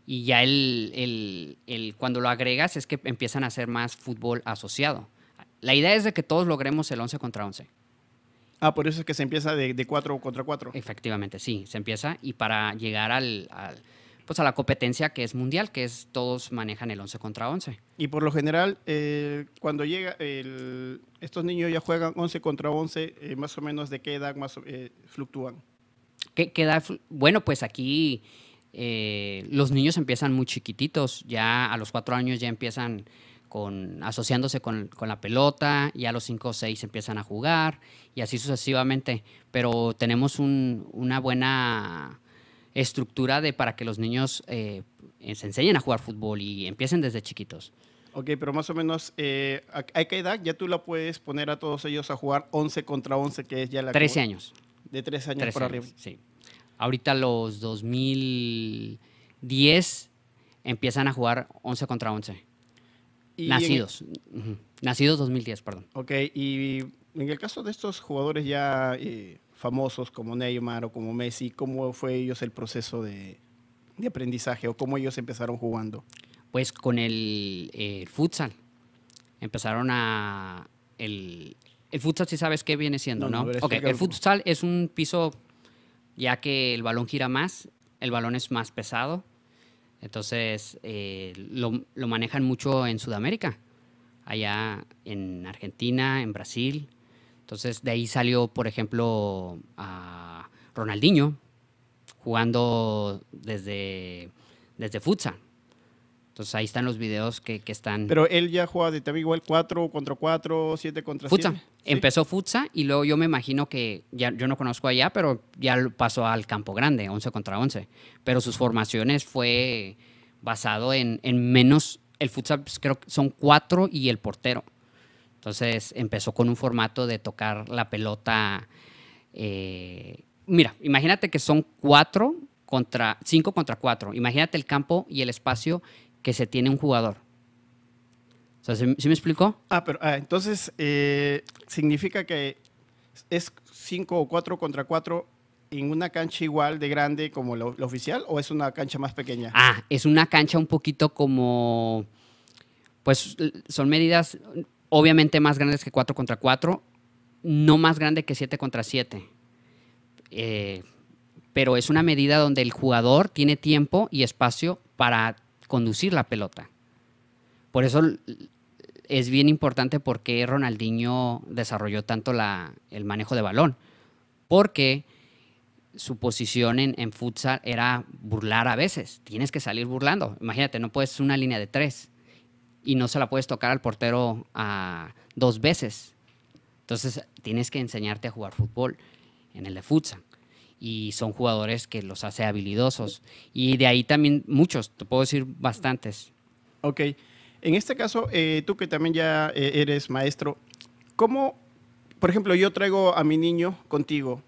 Y ya el, el, cuando lo agregas es que empiezan a hacer más fútbol asociado. La idea es de que todos logremos el 11 contra 11. Ah, por eso es que se empieza de 4 contra 4. Efectivamente, sí, se empieza y para llegar al, pues a la competencia que es mundial, que es todos manejan el 11 contra 11. Y por lo general, eh, cuando llega, el, estos niños ya juegan 11 contra 11, eh, más o menos de qué edad más, eh, fluctúan. ¿Qué, edad? Bueno, pues aquí eh, los niños empiezan muy chiquititos, ya a los cuatro años ya empiezan con, asociándose con, la pelota, ya a los cinco o seis empiezan a jugar y así sucesivamente, pero tenemos una buena estructura de para que los niños eh, se enseñen a jugar fútbol y empiecen desde chiquitos. Ok, pero más o menos, eh, ¿a qué edad ya tú la puedes poner a todos ellos a jugar 11 contra 11, que es ya la... 13 años. De tres años por arriba. Sí. Ahorita los 2010 empiezan a jugar 11 contra 11. Nacidos. Nacidos 2010, perdón. Ok, y en el caso de estos jugadores ya eh, famosos como Neymar o como Messi, ¿cómo fue ellos el proceso de, aprendizaje o cómo ellos empezaron jugando? Pues con el, eh, futsal. Empezaron a el, el futsal, si sabes qué viene siendo, ¿no? no, Okay. el futsal es un piso, ya que el balón gira más, el balón es más pesado. Entonces, eh, lo, lo, manejan mucho en Sudamérica, allá en Argentina, en Brasil. Entonces, de ahí salió, por ejemplo, a Ronaldinho jugando desde, desde futsal. Entonces ahí están los videos que, están. Pero él ya jugó de también igual 4 contra 4, 7 contra 7. Futsa. Empezó Futsa y luego yo me imagino que, ya, yo no conozco allá, pero ya pasó al campo grande, 11 contra 11. Pero sus formaciones fue basado en, menos, el futsal pues, creo que son 4 y el portero. Entonces empezó con un formato de tocar la pelota. Eh, mira, imagínate que son 4 contra 5 contra 4. Imagínate el campo y el espacio que se tiene un jugador. ¿sí, me explicó? Ah, pero ah, entonces eh, significa que es 5 o 4 contra 4 en una cancha igual de grande como la, oficial o es una cancha más pequeña? Ah, es una cancha un poquito como, pues son medidas obviamente más grandes que 4 contra 4, no más grande que 7 contra 7. Eh, pero es una medida donde el jugador tiene tiempo y espacio para conducir la pelota. Por eso es bien importante por qué Ronaldinho desarrolló tanto la, el manejo de balón. Porque su posición en, en, futsal era burlar a veces. Tienes que salir burlando. Imagínate, no puedes una línea de tres y no se la puedes tocar al portero a, dos veces. Entonces tienes que enseñarte a jugar fútbol en el de futsal y son jugadores que los hace habilidosos. Y de ahí también muchos, te puedo decir bastantes. Ok. En este caso, eh, tú que también ya eh, eres maestro, ¿cómo, por ejemplo, yo traigo a mi niño contigo?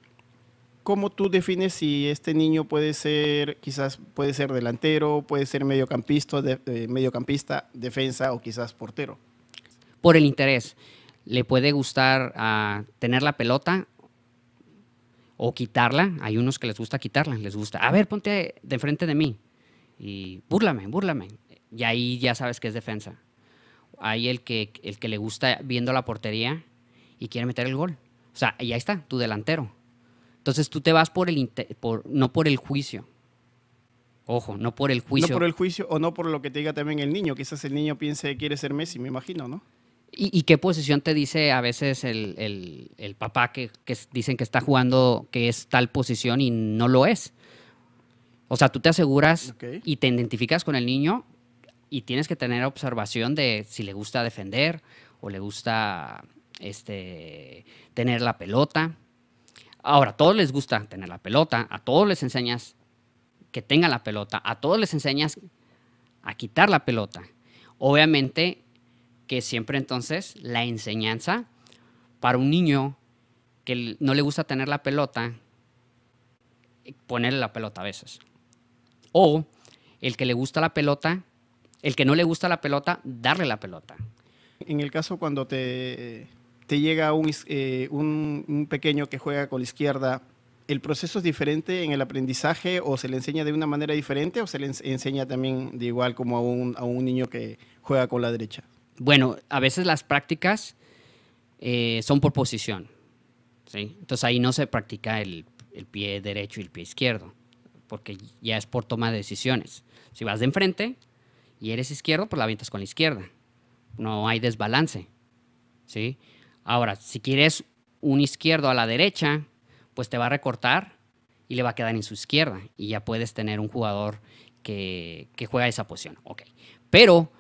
¿Cómo tú defines si este niño puede ser, quizás puede ser delantero, puede ser mediocampista, eh, mediocampista defensa o quizás portero? Por el interés. Le puede gustar ah, tener la pelota o quitarla. Hay unos que les gusta quitarla, les gusta, a ver, ponte de frente de mí y búrlame, búrlame. Y ahí ya sabes que es defensa. Hay el que, el que le gusta viendo la portería y quiere meter el gol. O sea, y ahí está, tu delantero. Entonces tú te vas por el por, no por el juicio. Ojo, no por el juicio. No por el juicio o no por lo que te diga también el niño. Quizás el niño piense que quiere ser Messi, me imagino, ¿no? ¿Y, qué posición te dice a veces el, papá que, dicen que está jugando que es tal posición y no lo es? O sea, tú te aseguras y te identificas con el niño y tienes que tener observación de si le gusta defender o le gusta este, tener la pelota. Ahora, a todos les gusta tener la pelota, a todos les enseñas que tenga la pelota, a todos les enseñas a quitar la pelota. Obviamente, que siempre entonces la enseñanza para un niño que no le gusta tener la pelota, ponerle la pelota a veces. O el que le gusta la pelota, el que no le gusta la pelota, darle la pelota. En el caso cuando te, llega eh, un, un, pequeño que juega con la izquierda, ¿el proceso es diferente en el aprendizaje o se le enseña de una manera diferente o se le enseña también de igual como a un niño que juega con la derecha? Bueno, a veces las prácticas eh, son por posición. ¿sí? Entonces ahí no se practica el, pie derecho y el pie izquierdo, porque ya es por toma de decisiones. Si vas de enfrente y eres izquierdo, pues la avientas con la izquierda. No hay desbalance. ¿sí? Ahora, si quieres un izquierdo a la derecha, pues te va a recortar y le va a quedar en su izquierda. Y ya puedes tener un jugador que, que juega esa posición. Okay. Pero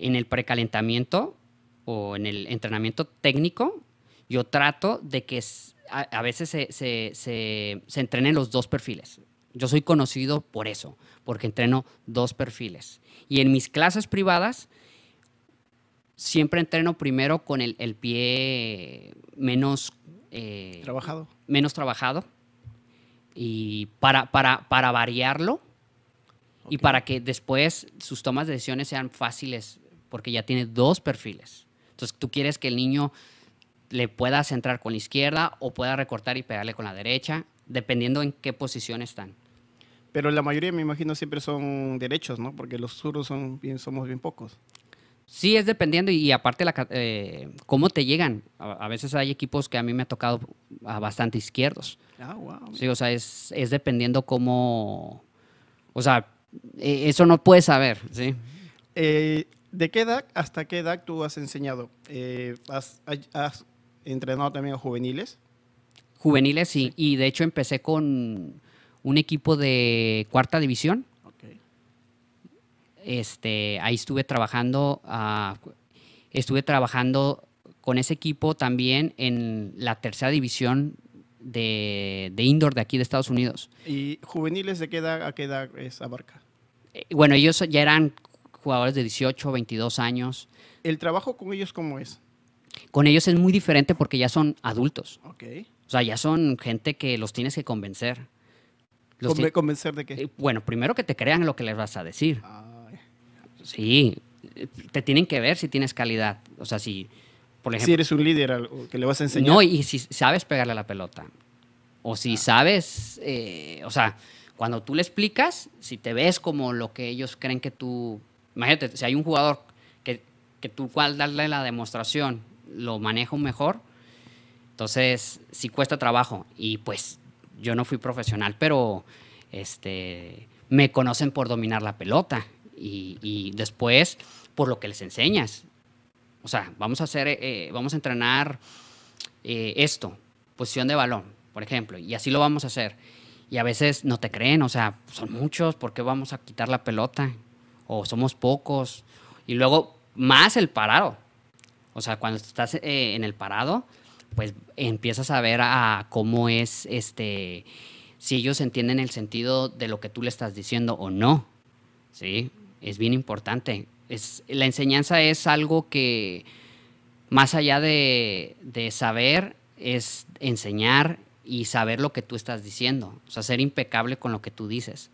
en el precalentamiento o en el entrenamiento técnico, yo trato de que a, veces se, entrenen los dos perfiles. Yo soy conocido por eso, porque entreno dos perfiles. Y en mis clases privadas siempre entreno primero con el, pie menos... Eh, trabajado. Menos trabajado. Y para, para, variarlo y para que después sus tomas de decisiones sean fáciles porque ya tiene dos perfiles. Entonces tú quieres que el niño le pueda centrar con la izquierda o pueda recortar y pegarle con la derecha, dependiendo en qué posición están. Pero la mayoría, me imagino, siempre son derechos, ¿no? Porque los suros son bien, somos bien pocos. Sí, es dependiendo y, aparte la, eh, cómo te llegan. A, veces hay equipos que a mí me ha tocado a bastante izquierdos. Ah, wow. Sí, o sea, es, dependiendo cómo... O sea, e, eso no puedes saber, ¿sí? Eh, ¿De qué edad hasta qué edad tú has enseñado? Eh, has, entrenado también a juveniles? Juveniles, sí. Y de hecho empecé con un equipo de cuarta división. Este, ahí estuve trabajando, ah, estuve trabajando con ese equipo también en la tercera división de, indoor de aquí de Estados Unidos. ¿Y juveniles de qué edad a qué edad es abarca? Eh, bueno, ellos ya eran jugadores de 18, 22 años. ¿El trabajo con ellos cómo es? Con ellos es muy diferente porque ya son adultos. Okay. O sea, ya son gente que los tienes que convencer. Los ¿Convencer de qué? Eh, bueno, primero que te crean lo que les vas a decir. Sí, eh, te tienen que ver si tienes calidad. O sea, si, por ejemplo... Si eres un líder que le vas a enseñar. No, y si sabes pegarle a la pelota. O si ah. sabes, eh, o sea, cuando tú le explicas, si te ves como lo que ellos creen que tú Imagínate, si hay un jugador que, tú cual darle la demostración lo manejo mejor, entonces sí cuesta trabajo. Y pues yo no fui profesional, pero este, me conocen por dominar la pelota y, después por lo que les enseñas. O sea, vamos a hacer, eh, vamos a entrenar eh, esto, posición de balón, por ejemplo, y así lo vamos a hacer. Y a veces no te creen, o sea, son muchos, ¿por qué vamos a quitar la pelota? o somos pocos. Y luego, más el parado. O sea, cuando estás eh, en el parado, pues empiezas a ver a cómo es este si ellos entienden el sentido de lo que tú le estás diciendo o no. Sí, es bien importante. Es, la enseñanza es algo que más allá de saber, es enseñar y saber lo que tú estás diciendo. O sea, ser impecable con lo que tú dices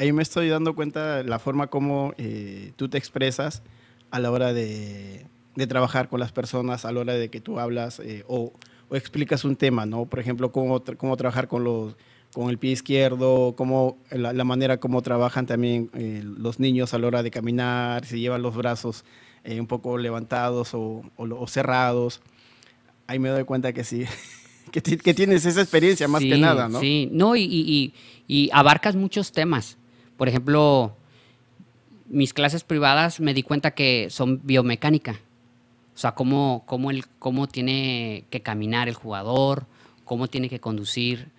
ahí me estoy dando cuenta la forma como eh, tú te expresas a la hora de, de, trabajar con las personas, a la hora de que tú hablas eh, o, o, explicas un tema, ¿no? Por ejemplo, cómo, cómo trabajar con los con el pie izquierdo, cómo, la, manera como trabajan también eh, los niños a la hora de caminar, si llevan los brazos un poco levantados o, cerrados. Ahí me doy cuenta que sí, que, tienes esa experiencia más que nada, ¿no? Sí, no, y, y, abarcas muchos temas por ejemplo, mis clases privadas me di cuenta que son biomecánica. O sea, cómo, el, cómo tiene que caminar el jugador, cómo tiene que conducir.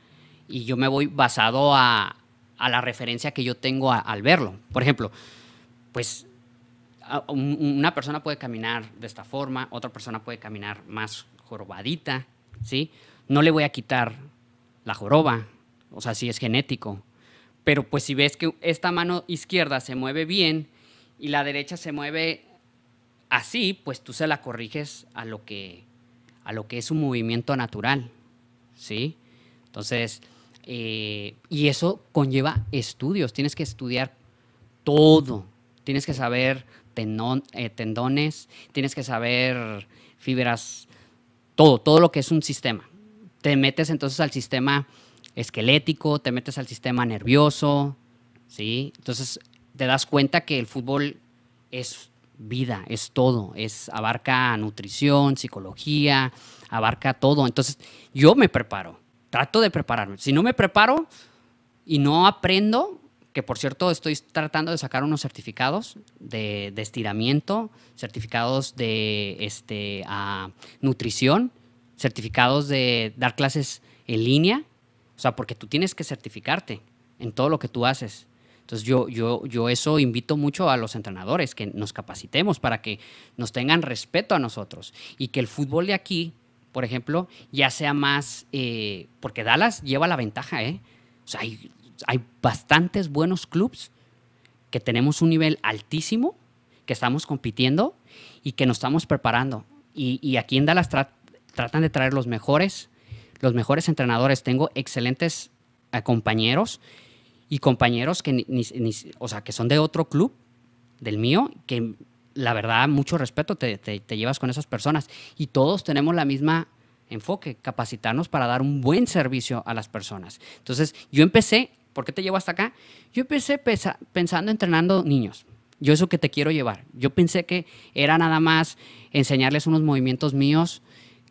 Y yo me voy basado a, la referencia que yo tengo al verlo. Por ejemplo, pues una persona puede caminar de esta forma, otra persona puede caminar más jorobadita, ¿sí? No le voy a quitar la joroba, o sea, si es genético, pero pues si ves que esta mano izquierda se mueve bien y la derecha se mueve así, pues tú se la corriges a lo que, a lo que es un movimiento natural. ¿Sí? Entonces, eh, y eso conlleva estudios. Tienes que estudiar todo. Tienes que saber eh, tendones, tienes que saber fibras, todo, todo lo que es un sistema. Te metes entonces al sistema esquelético, te metes al sistema nervioso, ¿sí? Entonces te das cuenta que el fútbol es vida, es todo, es abarca nutrición, psicología, abarca todo. Entonces, yo me preparo, trato de prepararme. Si no me preparo y no aprendo, que por cierto estoy tratando de sacar unos certificados de, estiramiento, certificados de este, nutrición, certificados de dar clases en línea, o sea, porque tú tienes que certificarte en todo lo que tú haces. Entonces yo, yo, yo eso invito mucho a los entrenadores, que nos capacitemos para que nos tengan respeto a nosotros y que el fútbol de aquí, por ejemplo, ya sea más, eh, porque Dallas lleva la ventaja, ¿eh? O sea, hay, bastantes buenos clubes que tenemos un nivel altísimo, que estamos compitiendo y que nos estamos preparando. Y, aquí en Dallas tratan de traer los mejores los mejores entrenadores, tengo excelentes eh, compañeros y compañeros que, o sea, que son de otro club, del mío, que la verdad, mucho respeto te, llevas con esas personas. Y todos tenemos la misma enfoque, capacitarnos para dar un buen servicio a las personas. Entonces, yo empecé, ¿por qué te llevo hasta acá? Yo empecé pensando entrenando niños. Yo eso que te quiero llevar. Yo pensé que era nada más enseñarles unos movimientos míos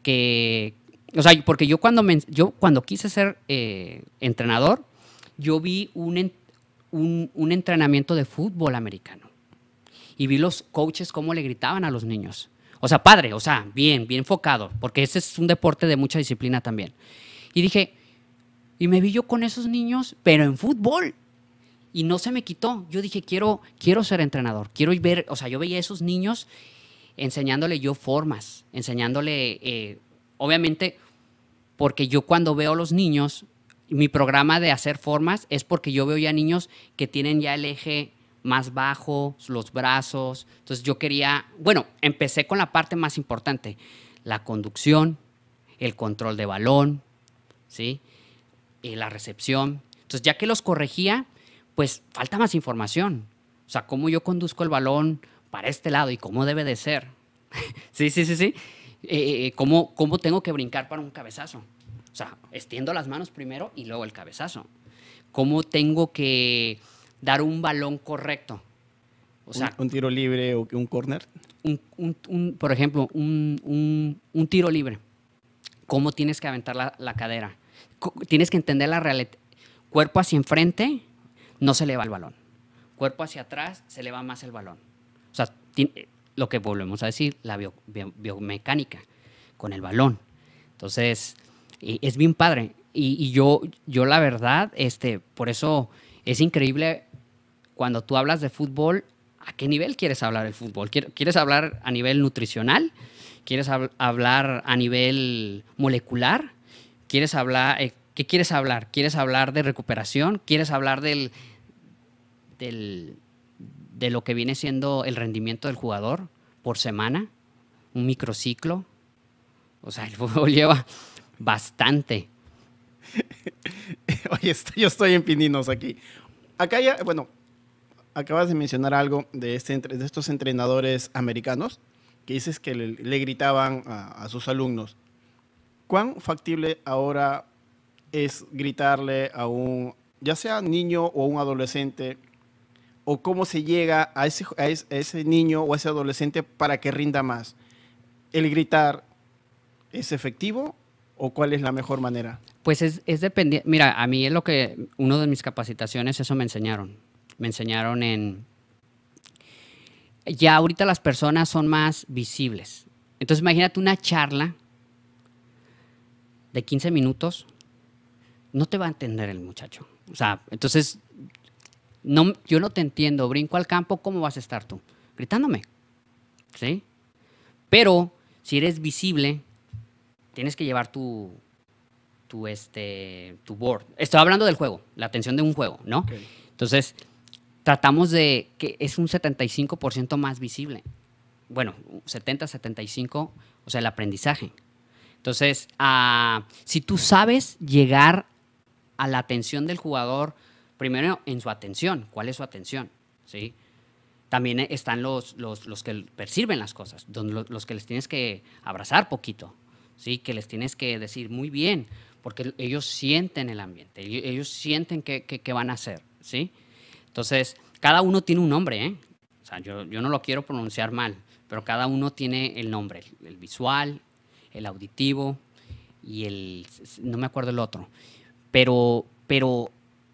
que, o sea, porque yo cuando, me, yo cuando quise ser eh, entrenador, yo vi un, un, un, entrenamiento de fútbol americano y vi los coaches cómo le gritaban a los niños. O sea, padre, o sea, bien, bien enfocado, porque ese es un deporte de mucha disciplina también. Y dije, y me vi yo con esos niños, pero en fútbol. Y no se me quitó. Yo dije, quiero, quiero ser entrenador, quiero ver, o sea, yo veía a esos niños enseñándole yo formas, enseñándole... Eh, obviamente, porque yo cuando veo los niños, mi programa de hacer formas es porque yo veo ya niños que tienen ya el eje más bajo, los brazos. Entonces yo quería, bueno, empecé con la parte más importante, la conducción, el control de balón, ¿sí? Y la recepción. Entonces ya que los corregía, pues falta más información. O sea, cómo yo conduzco el balón para este lado y cómo debe de ser. sí, sí, sí, sí. Eh, eh, eh, ¿cómo, tengo que brincar para un cabezazo? O sea, extiendo las manos primero y luego el cabezazo. ¿Cómo tengo que dar un balón correcto? O sea, un, tiro libre o un corner. por ejemplo, un, tiro libre. ¿Cómo tienes que aventar la, cadera? Tienes que entender la realidad. Cuerpo hacia enfrente, no se le va el balón. Cuerpo hacia atrás, se le va más el balón. O sea, lo que volvemos a decir, la biomecánica con el balón. Entonces, eh, es bien padre. Y, yo, yo la verdad, este, por eso es increíble cuando tú hablas de fútbol, ¿a qué nivel quieres hablar del fútbol? ¿Quieres hablar a nivel nutricional? ¿Quieres hablar a nivel molecular? ¿Quieres hablar, eh, ¿Qué quieres hablar? qué quieres hablar quieres hablar de recuperación? ¿Quieres hablar del, del de lo que viene siendo el rendimiento del jugador por semana, un microciclo. O sea, el fútbol lleva bastante. Oye, yo estoy en pininos aquí. Acá ya, bueno, acabas de mencionar algo de, este, de estos entrenadores americanos que dices que le, gritaban a, sus alumnos. ¿Cuán factible ahora es gritarle a un, ya sea niño o un adolescente, o cómo se llega a ese, niño o a ese adolescente para que rinda más? ¿El gritar es efectivo o cuál es la mejor manera? Pues es, es dependiente. Mira, a mí es lo que uno de mis capacitaciones, eso me enseñaron. Me enseñaron en. Ya ahorita las personas son más visibles. Entonces, imagínate una charla de 15 minutos. No te va a entender el muchacho. O sea, entonces no, yo no te entiendo, brinco al campo, ¿cómo vas a estar tú? Gritándome. ¿Sí? Pero si eres visible, tienes que llevar tu, tu, este, tu board. Estoy hablando del juego, la atención de un juego, ¿no? Entonces, tratamos de que es un 75% más visible. Bueno, 70, 75, o sea, el aprendizaje. Entonces, ah, si tú sabes llegar a la atención del jugador, primero en su atención, cuál es su atención, ¿sí? También están los, los, que perciben las cosas, los, que les tienes que abrazar poquito, ¿sí? Que les tienes que decir muy bien, porque ellos sienten el ambiente, ellos sienten qué, van a hacer, ¿sí? Entonces, cada uno tiene un nombre, ¿eh? yo, no lo quiero pronunciar mal, pero cada uno tiene el nombre, el, el visual, el auditivo y el, no me acuerdo el otro, pero, pero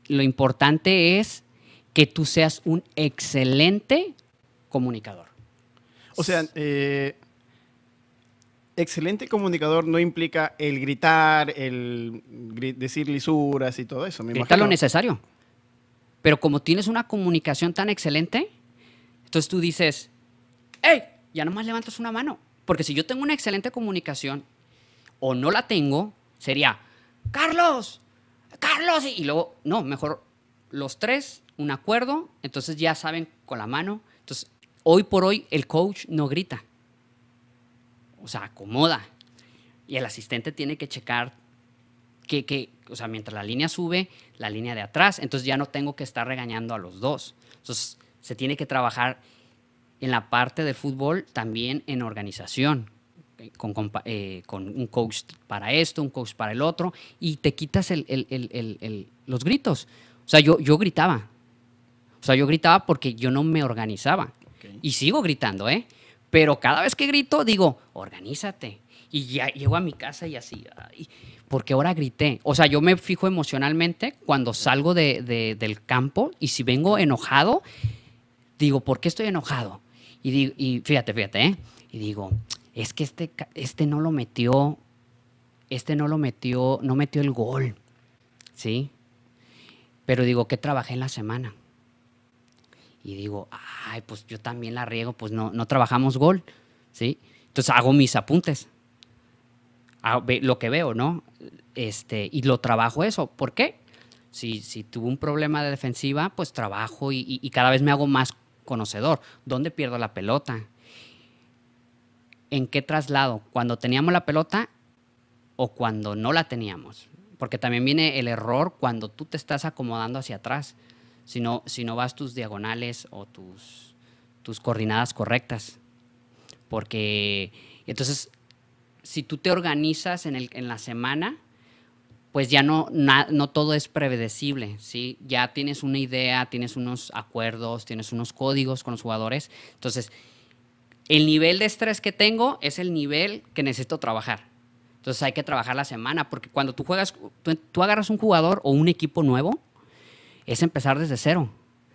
lo importante es que tú seas un excelente comunicador. O sea, eh, excelente comunicador no implica el gritar, el decir lisuras y todo eso. lo necesario. Pero como tienes una comunicación tan excelente, entonces tú dices, hey, ya nomás levantas una mano. Porque si yo tengo una excelente comunicación o no la tengo, sería, Carlos, Carlos, y luego, no, mejor los tres, un acuerdo, entonces ya saben con la mano. Entonces, hoy por hoy el coach no grita, o sea, acomoda. Y el asistente tiene que checar que, o sea, mientras la línea sube, la línea de atrás, entonces ya no tengo que estar regañando a los dos. Entonces, se tiene que trabajar en la parte del fútbol también en organización, eh, con, un coach para esto, un coach para el otro, y te quitas los gritos. O sea, yo, yo gritaba. O sea, yo gritaba porque yo no me organizaba. Y sigo gritando, ¿eh? Pero cada vez que grito, digo, organízate. Y llego a mi casa y así, porque ahora grité. O sea, yo me fijo emocionalmente cuando salgo del campo y si vengo enojado, digo, ¿por qué estoy enojado? Y, y fíjate, fíjate, ¿eh? Y digo, es que este, este no lo metió, este no lo metió, no metió el gol, ¿sí? Pero digo, ¿qué trabajé en la semana? Y digo, ay, pues yo también la riego, pues no, no trabajamos gol, ¿sí? Entonces hago mis apuntes, ah, lo que veo, ¿no? Este, y lo trabajo eso, ¿por qué? Si, si tuve un problema de defensiva, pues trabajo y, y cada vez me hago más conocedor. ¿Dónde pierdo la pelota? en qué traslado, cuando teníamos la pelota o cuando no la teníamos. Porque también viene el error cuando tú te estás acomodando hacia atrás, si no, si no vas tus diagonales o tus, tus coordinadas correctas. Porque entonces, si tú te organizas en, el, en la semana, pues ya no, no todo es predecible, ¿sí? Ya tienes una idea, tienes unos acuerdos, tienes unos códigos con los jugadores. Entonces, el nivel de estrés que tengo es el nivel que necesito trabajar. Entonces hay que trabajar la semana, porque cuando tú juegas, tú, agarras un jugador o un equipo nuevo, es empezar desde cero,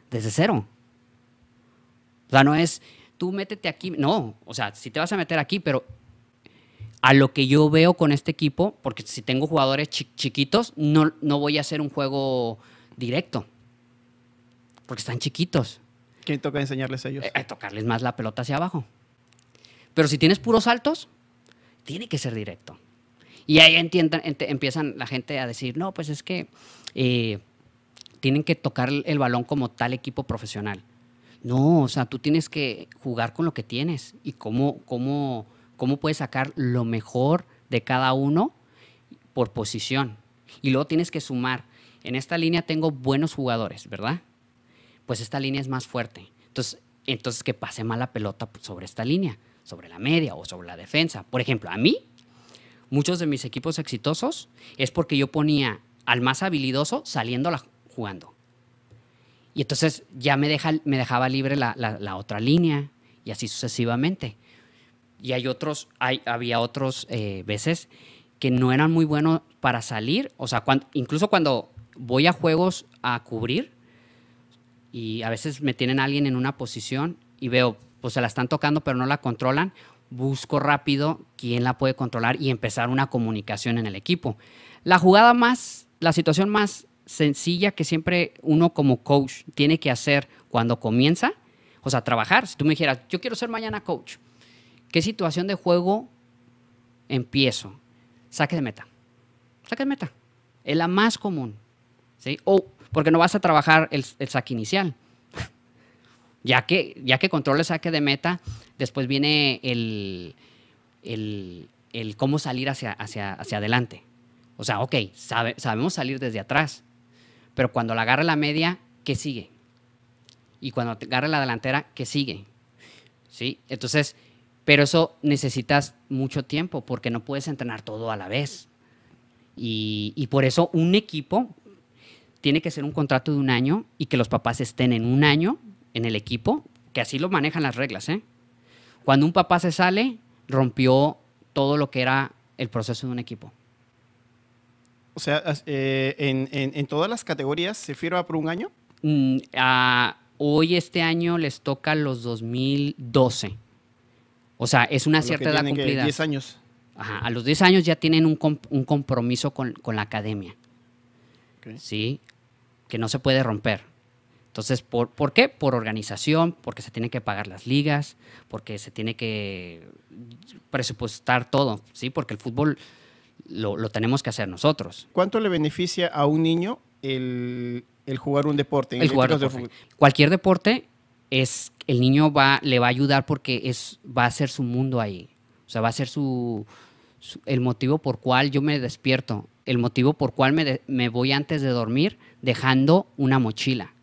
desde cero. O sea, no es tú métete aquí, no, o sea, si te vas a meter aquí, pero a lo que yo veo con este equipo, porque si tengo jugadores chiquitos, no, no voy a hacer un juego directo, porque están chiquitos. ¿Quién toca enseñarles a ellos? A eh, eh, tocarles más la pelota hacia abajo. Pero si tienes puros saltos, tiene que ser directo. Y ahí empiezan la gente a decir, no, pues es que eh, tienen que tocar el balón como tal equipo profesional. No, o sea, tú tienes que jugar con lo que tienes y cómo, cómo, cómo puedes sacar lo mejor de cada uno por posición. Y luego tienes que sumar. En esta línea tengo buenos jugadores, ¿verdad? Pues esta línea es más fuerte. Entonces, entonces que pase mala pelota sobre esta línea sobre la media o sobre la defensa. Por ejemplo, a mí, muchos de mis equipos exitosos es porque yo ponía al más habilidoso saliendo la, jugando. Y entonces ya me, deja, me dejaba libre la, otra línea y así sucesivamente. Y hay otros, había otros eh, veces que no eran muy buenos para salir. O sea, incluso cuando voy a juegos a cubrir y a veces me tienen a alguien en una posición y veo, pues se la están tocando pero no la controlan, busco rápido quién la puede controlar y empezar una comunicación en el equipo. La jugada más, la situación más sencilla que siempre uno como coach tiene que hacer cuando comienza, o sea, trabajar. Si tú me dijeras, yo quiero ser mañana coach, ¿qué situación de juego empiezo? Saque de meta. Saque de meta. Es la más común. ¿sí? O porque no vas a trabajar el, el saque inicial. Ya que, ya que saque de meta, después viene el, cómo salir hacia, hacia, adelante. O sea, ok, sabemos salir desde atrás, pero cuando la agarra la media, ¿qué sigue? Y cuando te agarra la delantera, ¿qué sigue? ¿Sí? Entonces, pero eso necesitas mucho tiempo porque no puedes entrenar todo a la vez. Y, y por eso un equipo tiene que ser un contrato de un año y que los papás estén en un año en el equipo, que así lo manejan las reglas. ¿eh? Cuando un papá se sale, rompió todo lo que era el proceso de un equipo. O sea, eh, en, todas las categorías se firma por un año. Mm, hoy este año les toca los 2012. O sea, es una cierta edad cumplida. 10 años. Ajá, a los 10 años ya tienen un, compromiso con, la academia. Sí, que no se puede romper. Entonces, ¿por, qué? Por organización, porque se tiene que pagar las ligas, porque se tiene que presupuestar todo, ¿sí? Porque el fútbol lo, tenemos que hacer nosotros. ¿Cuánto le beneficia a un niño el, jugar un deporte? el jugar fútbol? Cualquier deporte, es, el niño va, le va a ayudar porque es, va a ser su mundo ahí. O sea, va a ser su, el motivo por cual yo me despierto, el motivo por cual me, me voy antes de dormir dejando una mochila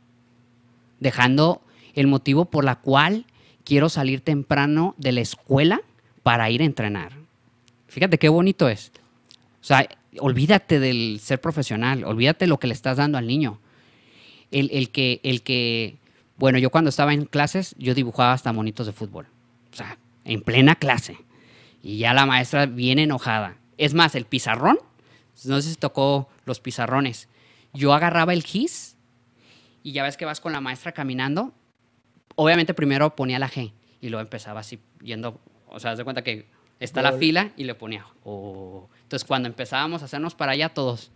dejando el motivo por la cual quiero salir temprano de la escuela para ir a entrenar. Fíjate qué bonito es. O sea, olvídate del ser profesional, olvídate lo que le estás dando al niño. El, que, el que, bueno, yo cuando estaba en clases, yo dibujaba hasta monitos de fútbol. O sea, en plena clase. Y ya la maestra viene enojada. Es más, el pizarrón, no sé si tocó los pizarrones. Yo agarraba el gis y ya ves que vas con la maestra caminando, obviamente primero ponía la G y luego empezaba así yendo, o sea, haz de cuenta que está la fila y le ponía, oh. Entonces cuando empezábamos a hacernos para allá todos,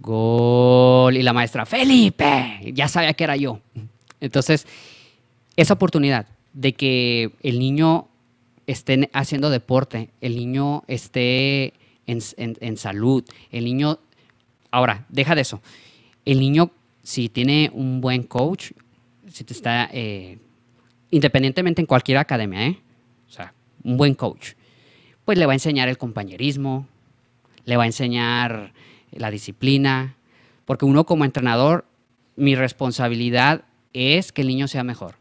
Gol, y la maestra, Felipe, ya sabía que era yo. Entonces, esa oportunidad de que el niño esté haciendo deporte, el niño esté en salud, el niño, ahora, deja de eso, el niño si tiene un buen coach, si te está, eh, independientemente en cualquier academia, ¿eh? sea, un buen coach, pues le va a enseñar el compañerismo, le va a enseñar la disciplina, porque uno como entrenador, mi responsabilidad es que el niño sea mejor,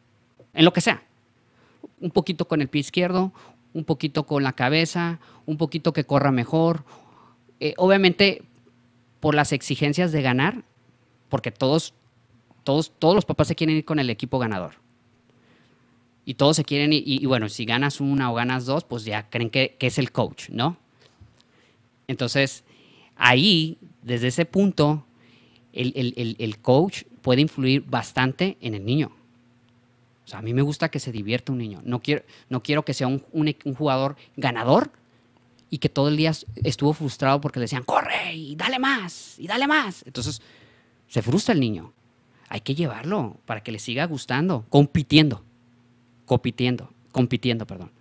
en lo que sea. Un poquito con el pie izquierdo, un poquito con la cabeza, un poquito que corra mejor. Eh, obviamente, por las exigencias de ganar, porque todos, todos, todos los papás se quieren ir con el equipo ganador. Y todos se quieren ir, y, bueno, si ganas una o ganas dos, pues ya creen que, que es el coach, ¿no? Entonces, ahí, desde ese punto, el, el, el, coach puede influir bastante en el niño. O sea, a mí me gusta que se divierta un niño. No quiero, no quiero que sea un, un, e-, un, jugador ganador y que todo el día estuvo frustrado porque le decían, corre y dale más, y dale más. Entonces, se frustra el niño. Hay que llevarlo para que le siga gustando, compitiendo, compitiendo, compitiendo, perdón,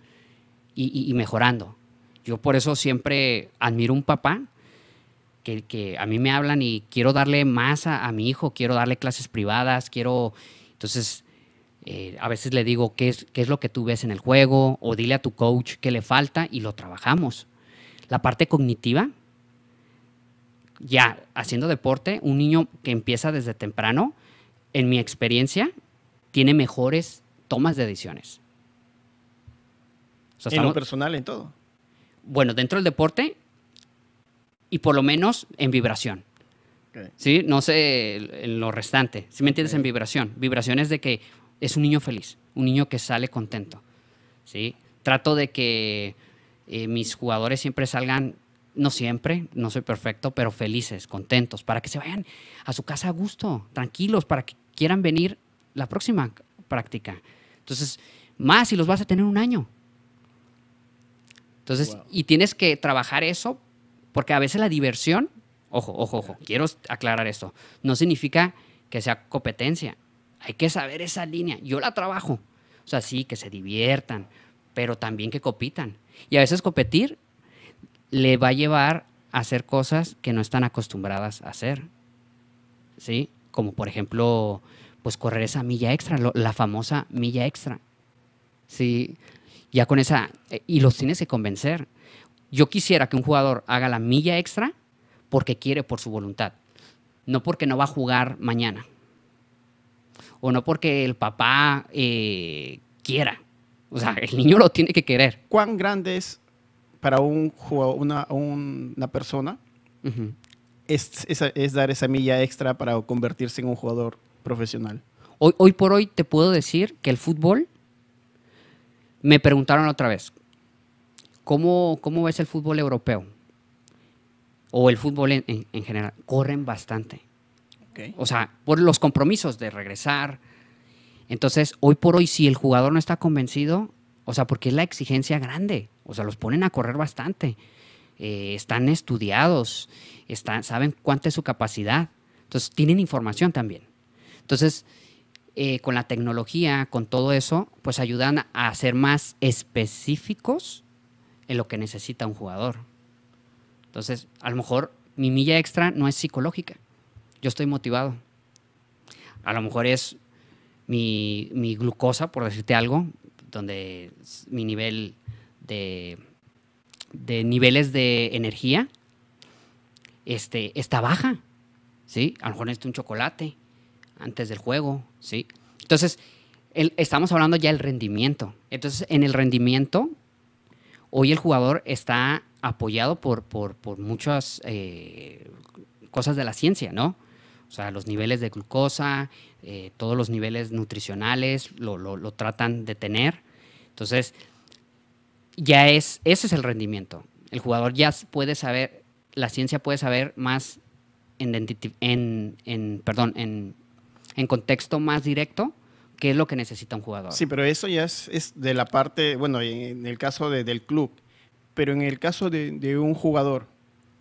y, mejorando. Yo por eso siempre admiro un papá que, a mí me hablan y quiero darle más a, mi hijo, quiero darle clases privadas, quiero... Entonces, eh, a veces le digo, ¿qué es lo que tú ves en el juego? O dile a tu coach qué le falta y lo trabajamos. La parte cognitiva ya haciendo deporte, un niño que empieza desde temprano, en mi experiencia, tiene mejores tomas de decisiones. en lo personal, en todo. Bueno, dentro del deporte y por lo menos en vibración. ¿Sí? No sé en lo restante. Si me entiendes? En vibración. Vibración es de que es un niño feliz, un niño que sale contento. ¿Sí? Trato de que eh, mis jugadores siempre salgan no siempre, no soy perfecto, pero felices, contentos, para que se vayan a su casa a gusto, tranquilos, para que quieran venir la próxima práctica. Entonces, más y los vas a tener un año. Entonces, y tienes que trabajar eso, porque a veces la diversión, ojo, ojo, ojo, quiero aclarar esto, no significa que sea competencia. Hay que saber esa línea. Yo la trabajo. O sea, sí, que se diviertan, pero también que compitan. Y a veces competir le va a llevar a hacer cosas que no están acostumbradas a hacer. ¿Sí? Como por ejemplo, pues correr esa milla extra, la famosa milla extra. ¿Sí? Ya con esa. Eh, y los tienes que convencer. Yo quisiera que un jugador haga la milla extra porque quiere por su voluntad, no porque no va a jugar mañana. O no porque el papá eh, quiera. O sea, el niño lo tiene que querer. ¿Cuán grande es para un una, una persona es, dar esa milla extra para convertirse en un jugador profesional. Hoy, hoy por hoy te puedo decir que el fútbol, me preguntaron otra vez, ¿cómo, cómo ves el fútbol europeo? O el fútbol en, general. Corren bastante. O sea, por los compromisos de regresar. Entonces, hoy por hoy, si el jugador no está convencido, o sea, porque es la exigencia grande. O sea, los ponen a correr bastante. Eh, están estudiados, están, saben cuánta es su capacidad. Entonces, tienen información también. Entonces, eh, con la tecnología, con todo eso, pues ayudan a ser más específicos en lo que necesita un jugador. Entonces, a lo mejor mi milla extra no es psicológica. Yo estoy motivado. A lo mejor es mi, mi glucosa, por decirte algo, donde mi nivel de, niveles de energía este, está baja. ¿sí? A lo mejor necesito un chocolate antes del juego. ¿sí? Entonces, estamos hablando ya del rendimiento. Entonces, en el rendimiento, hoy el jugador está apoyado por, muchas eh, cosas de la ciencia, ¿no? O sea, los niveles de glucosa, eh, todos los niveles nutricionales lo, tratan de tener. Entonces, ya es, ese es el rendimiento. El jugador ya puede saber, la ciencia puede saber más en, perdón, en, contexto más directo qué es lo que necesita un jugador. Sí, pero eso ya es, de la parte, bueno, en el caso del club, pero en el caso de, de, un jugador,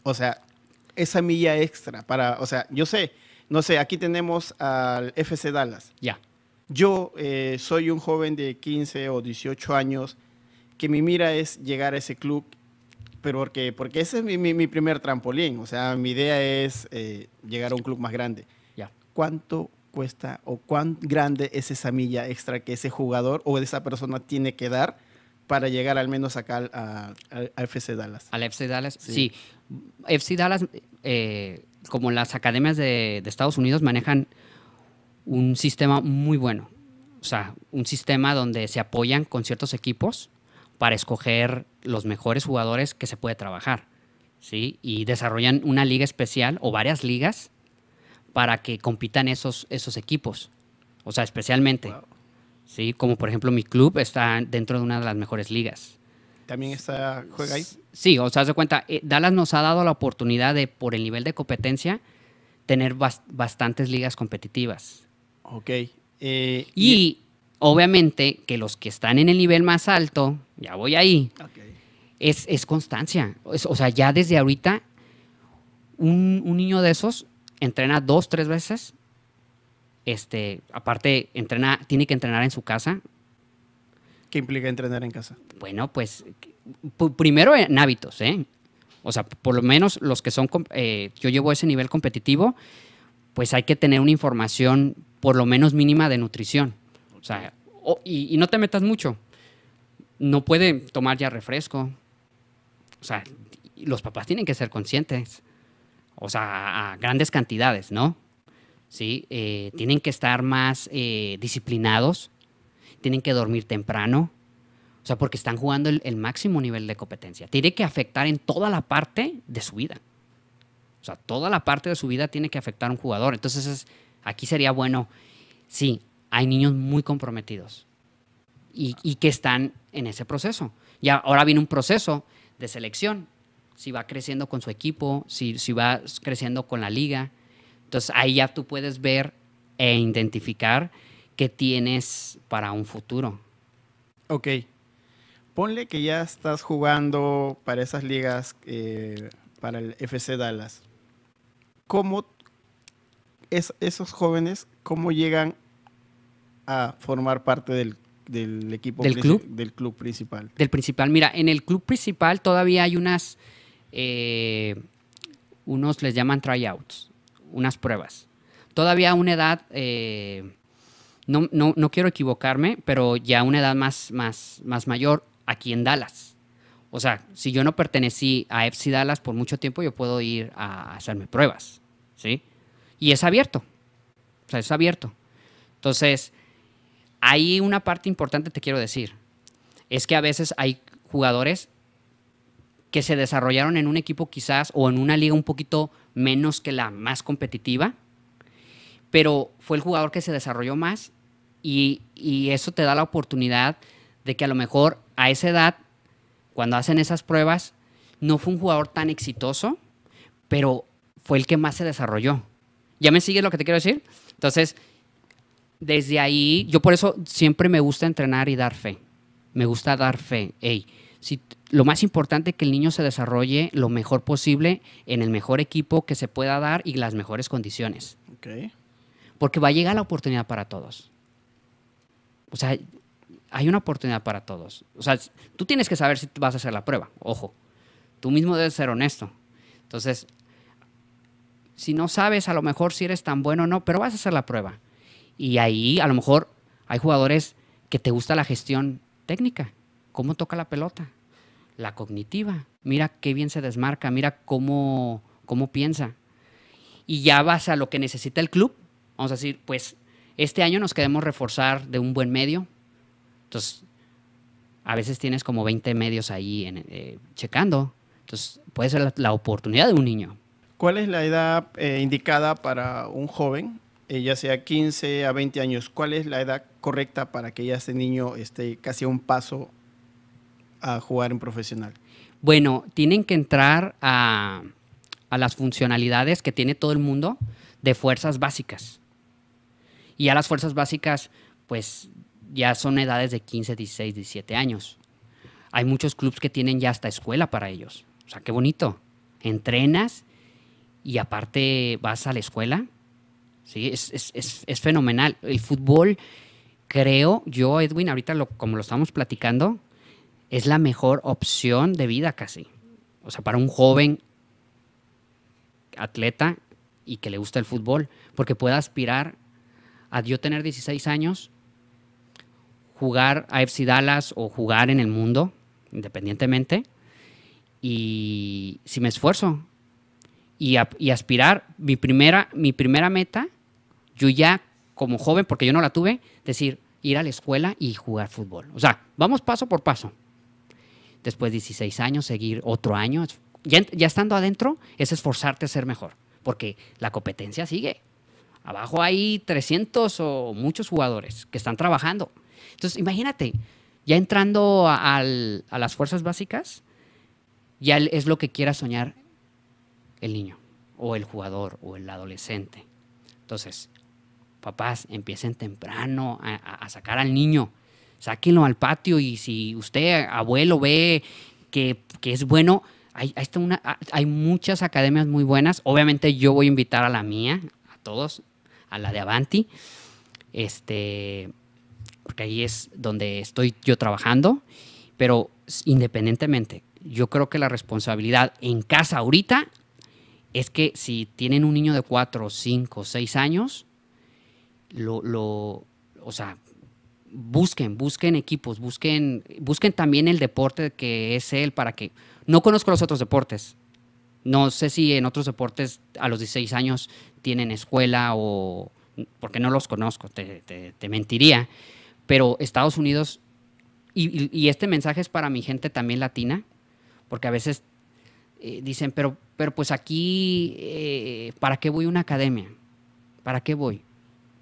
o sea, esa milla extra para, o sea, yo sé, no sé, aquí tenemos al FC Dallas. Ya. Yo eh, soy un joven de 15 o 18 años que mi mira es llegar a ese club, pero porque, porque ese es mi, primer trampolín. O sea, mi idea es eh, llegar a un club más grande. Ya. ¿Cuánto cuesta o cuán grande es esa milla extra que ese jugador o esa persona tiene que dar para llegar al menos acá al FC Dallas? Al FC Dallas, sí. FC Dallas. Eh, como las academias de, Estados Unidos manejan un sistema muy bueno. O sea, un sistema donde se apoyan con ciertos equipos para escoger los mejores jugadores que se puede trabajar. ¿sí? Y desarrollan una liga especial o varias ligas para que compitan esos, esos equipos. O sea, especialmente. ¿sí? Como por ejemplo mi club está dentro de una de las mejores ligas también está, juega ahí. Sí, o sea, se cuenta, eh, Dallas nos ha dado la oportunidad de, por el nivel de competencia, tener bastantes ligas competitivas. Ok. Eh, y, obviamente que los que están en el nivel más alto, ya voy ahí, okay. es, es, constancia. o sea, ya desde ahorita, un, niño de esos entrena dos, tres veces. Este, aparte, entrena, tiene que entrenar en su casa, ¿Qué implica entrenar en casa? Bueno, pues primero en hábitos, ¿eh? O sea, por lo menos los que son, eh, yo llevo ese nivel competitivo, pues hay que tener una información por lo menos mínima de nutrición. O sea, y, no te metas mucho. No puede tomar ya refresco. O sea, los papás tienen que ser conscientes. O sea, a grandes cantidades, ¿no? Sí, eh, tienen que estar más eh, disciplinados tienen que dormir temprano, o sea, porque están jugando el, máximo nivel de competencia. Tiene que afectar en toda la parte de su vida. O sea, toda la parte de su vida tiene que afectar a un jugador. Entonces, aquí sería bueno, sí, hay niños muy comprometidos y, y, que están en ese proceso. Y ahora viene un proceso de selección. Si va creciendo con su equipo, si, si va creciendo con la liga. Entonces, ahí ya tú puedes ver e identificar que tienes para un futuro. Ok. Ponle que ya estás jugando para esas ligas, eh, para el FC Dallas. ¿Cómo es, esos jóvenes, cómo llegan a formar parte del, equipo ¿Del club? del club principal? Del principal. Mira, en el club principal todavía hay unas, eh, unos les llaman tryouts, unas pruebas. Todavía a una edad... Eh, no, no, no, quiero equivocarme, pero ya una edad más, más, más mayor aquí en Dallas. O sea, si yo no pertenecí a FC Dallas por mucho tiempo, yo puedo ir a hacerme pruebas, ¿sí? Y es abierto, o sea, es abierto. Entonces, hay una parte importante te quiero decir, es que a veces hay jugadores que se desarrollaron en un equipo quizás o en una liga un poquito menos que la más competitiva, pero fue el jugador que se desarrolló más y, eso te da la oportunidad de que a lo mejor a esa edad, cuando hacen esas pruebas, no fue un jugador tan exitoso, pero fue el que más se desarrolló. ¿Ya me sigues lo que te quiero decir? Entonces, desde ahí, yo por eso siempre me gusta entrenar y dar fe. Me gusta dar fe. Hey, si, lo más importante es que el niño se desarrolle lo mejor posible en el mejor equipo que se pueda dar y las mejores condiciones. Okay porque va a llegar la oportunidad para todos. O sea, hay una oportunidad para todos. O sea, tú tienes que saber si vas a hacer la prueba, ojo. Tú mismo debes ser honesto. Entonces, si no sabes a lo mejor si eres tan bueno o no, pero vas a hacer la prueba. Y ahí a lo mejor hay jugadores que te gusta la gestión técnica, cómo toca la pelota, la cognitiva, mira qué bien se desmarca, mira cómo, cómo piensa. Y ya vas a lo que necesita el club vamos a decir, pues este año nos queremos reforzar de un buen medio. Entonces, a veces tienes como 20 medios ahí en, eh, checando. Entonces, puede ser la, oportunidad de un niño. ¿Cuál es la edad eh, indicada para un joven, eh, ya sea 15 a 20 años? ¿Cuál es la edad correcta para que ya ese niño esté casi a un paso a jugar en profesional? Bueno, tienen que entrar a las funcionalidades que tiene todo el mundo de fuerzas básicas. Y ya las fuerzas básicas, pues ya son edades de 15, 16, 17 años. Hay muchos clubes que tienen ya hasta escuela para ellos. O sea, qué bonito. Entrenas y aparte vas a la escuela. Sí, es, fenomenal. El fútbol, creo yo, Edwin, ahorita lo, como lo estamos platicando, es la mejor opción de vida casi. O sea, para un joven atleta y que le gusta el fútbol, porque pueda aspirar a yo tener 16 años, jugar a FC Dallas o jugar en el mundo, independientemente, y si me esfuerzo y, aspirar, mi primera, mi primera meta, yo ya como joven, porque yo no la tuve, decir, ir a la escuela y jugar fútbol. O sea, vamos paso por paso. Después de 16 años, seguir otro año. ya estando adentro, es esforzarte a ser mejor, porque la competencia sigue. Abajo hay 300 o muchos jugadores que están trabajando. Entonces, imagínate, ya entrando a, las fuerzas básicas, ya es lo que quiera soñar el niño o el jugador o el adolescente. Entonces, papás, empiecen temprano a, sacar al niño, sáquenlo al patio y si usted, abuelo, ve que, es bueno, hay, muchas academias muy buenas. Obviamente yo voy a invitar a la mía, a todos, a la de Avanti. Este, porque ahí es donde estoy yo trabajando. Pero independientemente, yo creo que la responsabilidad en casa ahorita es que si tienen un niño de 4, 5, 6 años, lo, o sea, busquen, busquen equipos, busquen, busquen también el deporte que es él para que... No conozco los otros deportes, no sé si en otros deportes a los 16 años tienen escuela o... porque no los conozco, te, mentiría. Pero Estados Unidos, y, este mensaje es para mi gente también latina, porque a veces eh, dicen, pero, pero pues aquí, eh, ¿para qué voy a una academia? ¿Para qué voy?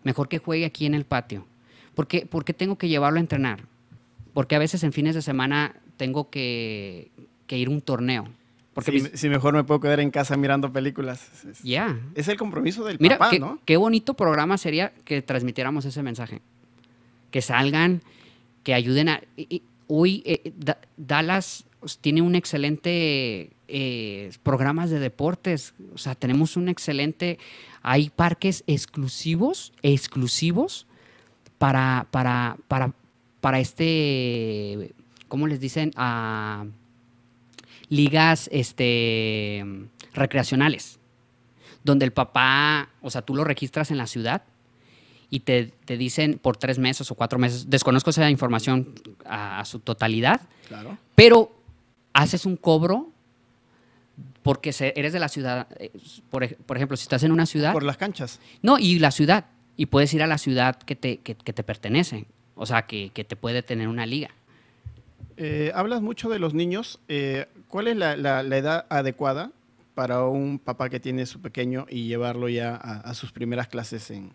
Mejor que juegue aquí en el patio. ¿Por qué, tengo que llevarlo a entrenar? Porque a veces en fines de semana tengo que, que ir a un torneo porque si, mejor me puedo quedar en casa mirando películas. Ya. Es el compromiso del papá, qué, ¿no? Qué bonito programa sería que transmitiéramos ese mensaje. Que salgan, que ayuden a. hoy eh, Dallas tiene un excelente programa eh, programas de deportes. O sea, tenemos un excelente. Hay parques exclusivos, exclusivos para, para, para, para este. ¿Cómo les dicen? a ah, ligas este, recreacionales, donde el papá, o sea, tú lo registras en la ciudad y te, dicen por tres meses o cuatro meses, desconozco esa información a, su totalidad, pero haces un cobro porque eres de la ciudad, eh, por, ejemplo, si estás en una ciudad... Por las canchas. No, y la ciudad, y puedes ir a la ciudad que te, te pertenece, o sea, que, te puede tener una liga. Eh, hablas mucho de los niños. Eh, ¿Cuál es la, la, edad adecuada para un papá que tiene su pequeño y llevarlo ya a, sus primeras clases en,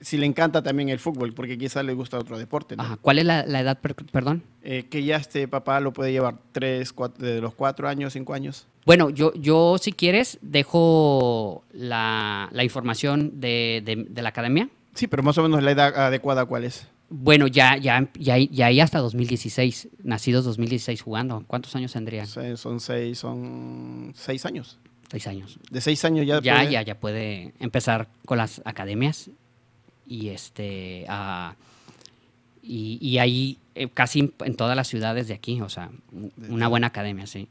si le encanta también el fútbol, porque quizás le gusta otro deporte. Ajá. ¿Cuál es la, la edad, perdón? Eh, que ya este papá lo puede llevar tres, cuatro, de los cuatro años, cinco años. Bueno, yo, yo si quieres dejo la, la información de, de, la academia. Sí, pero más o menos la edad adecuada, ¿cuál es? Bueno, ya, ya, ya, ya hasta 2016, nacidos 2016 jugando. ¿Cuántos años tendría? son seis, son seis años. Seis años. De seis años ya. Ya, puede... ya, ya puede empezar con las academias y este y, ahí eh, casi en todas las ciudades de aquí, o sea, una buena academia, sí.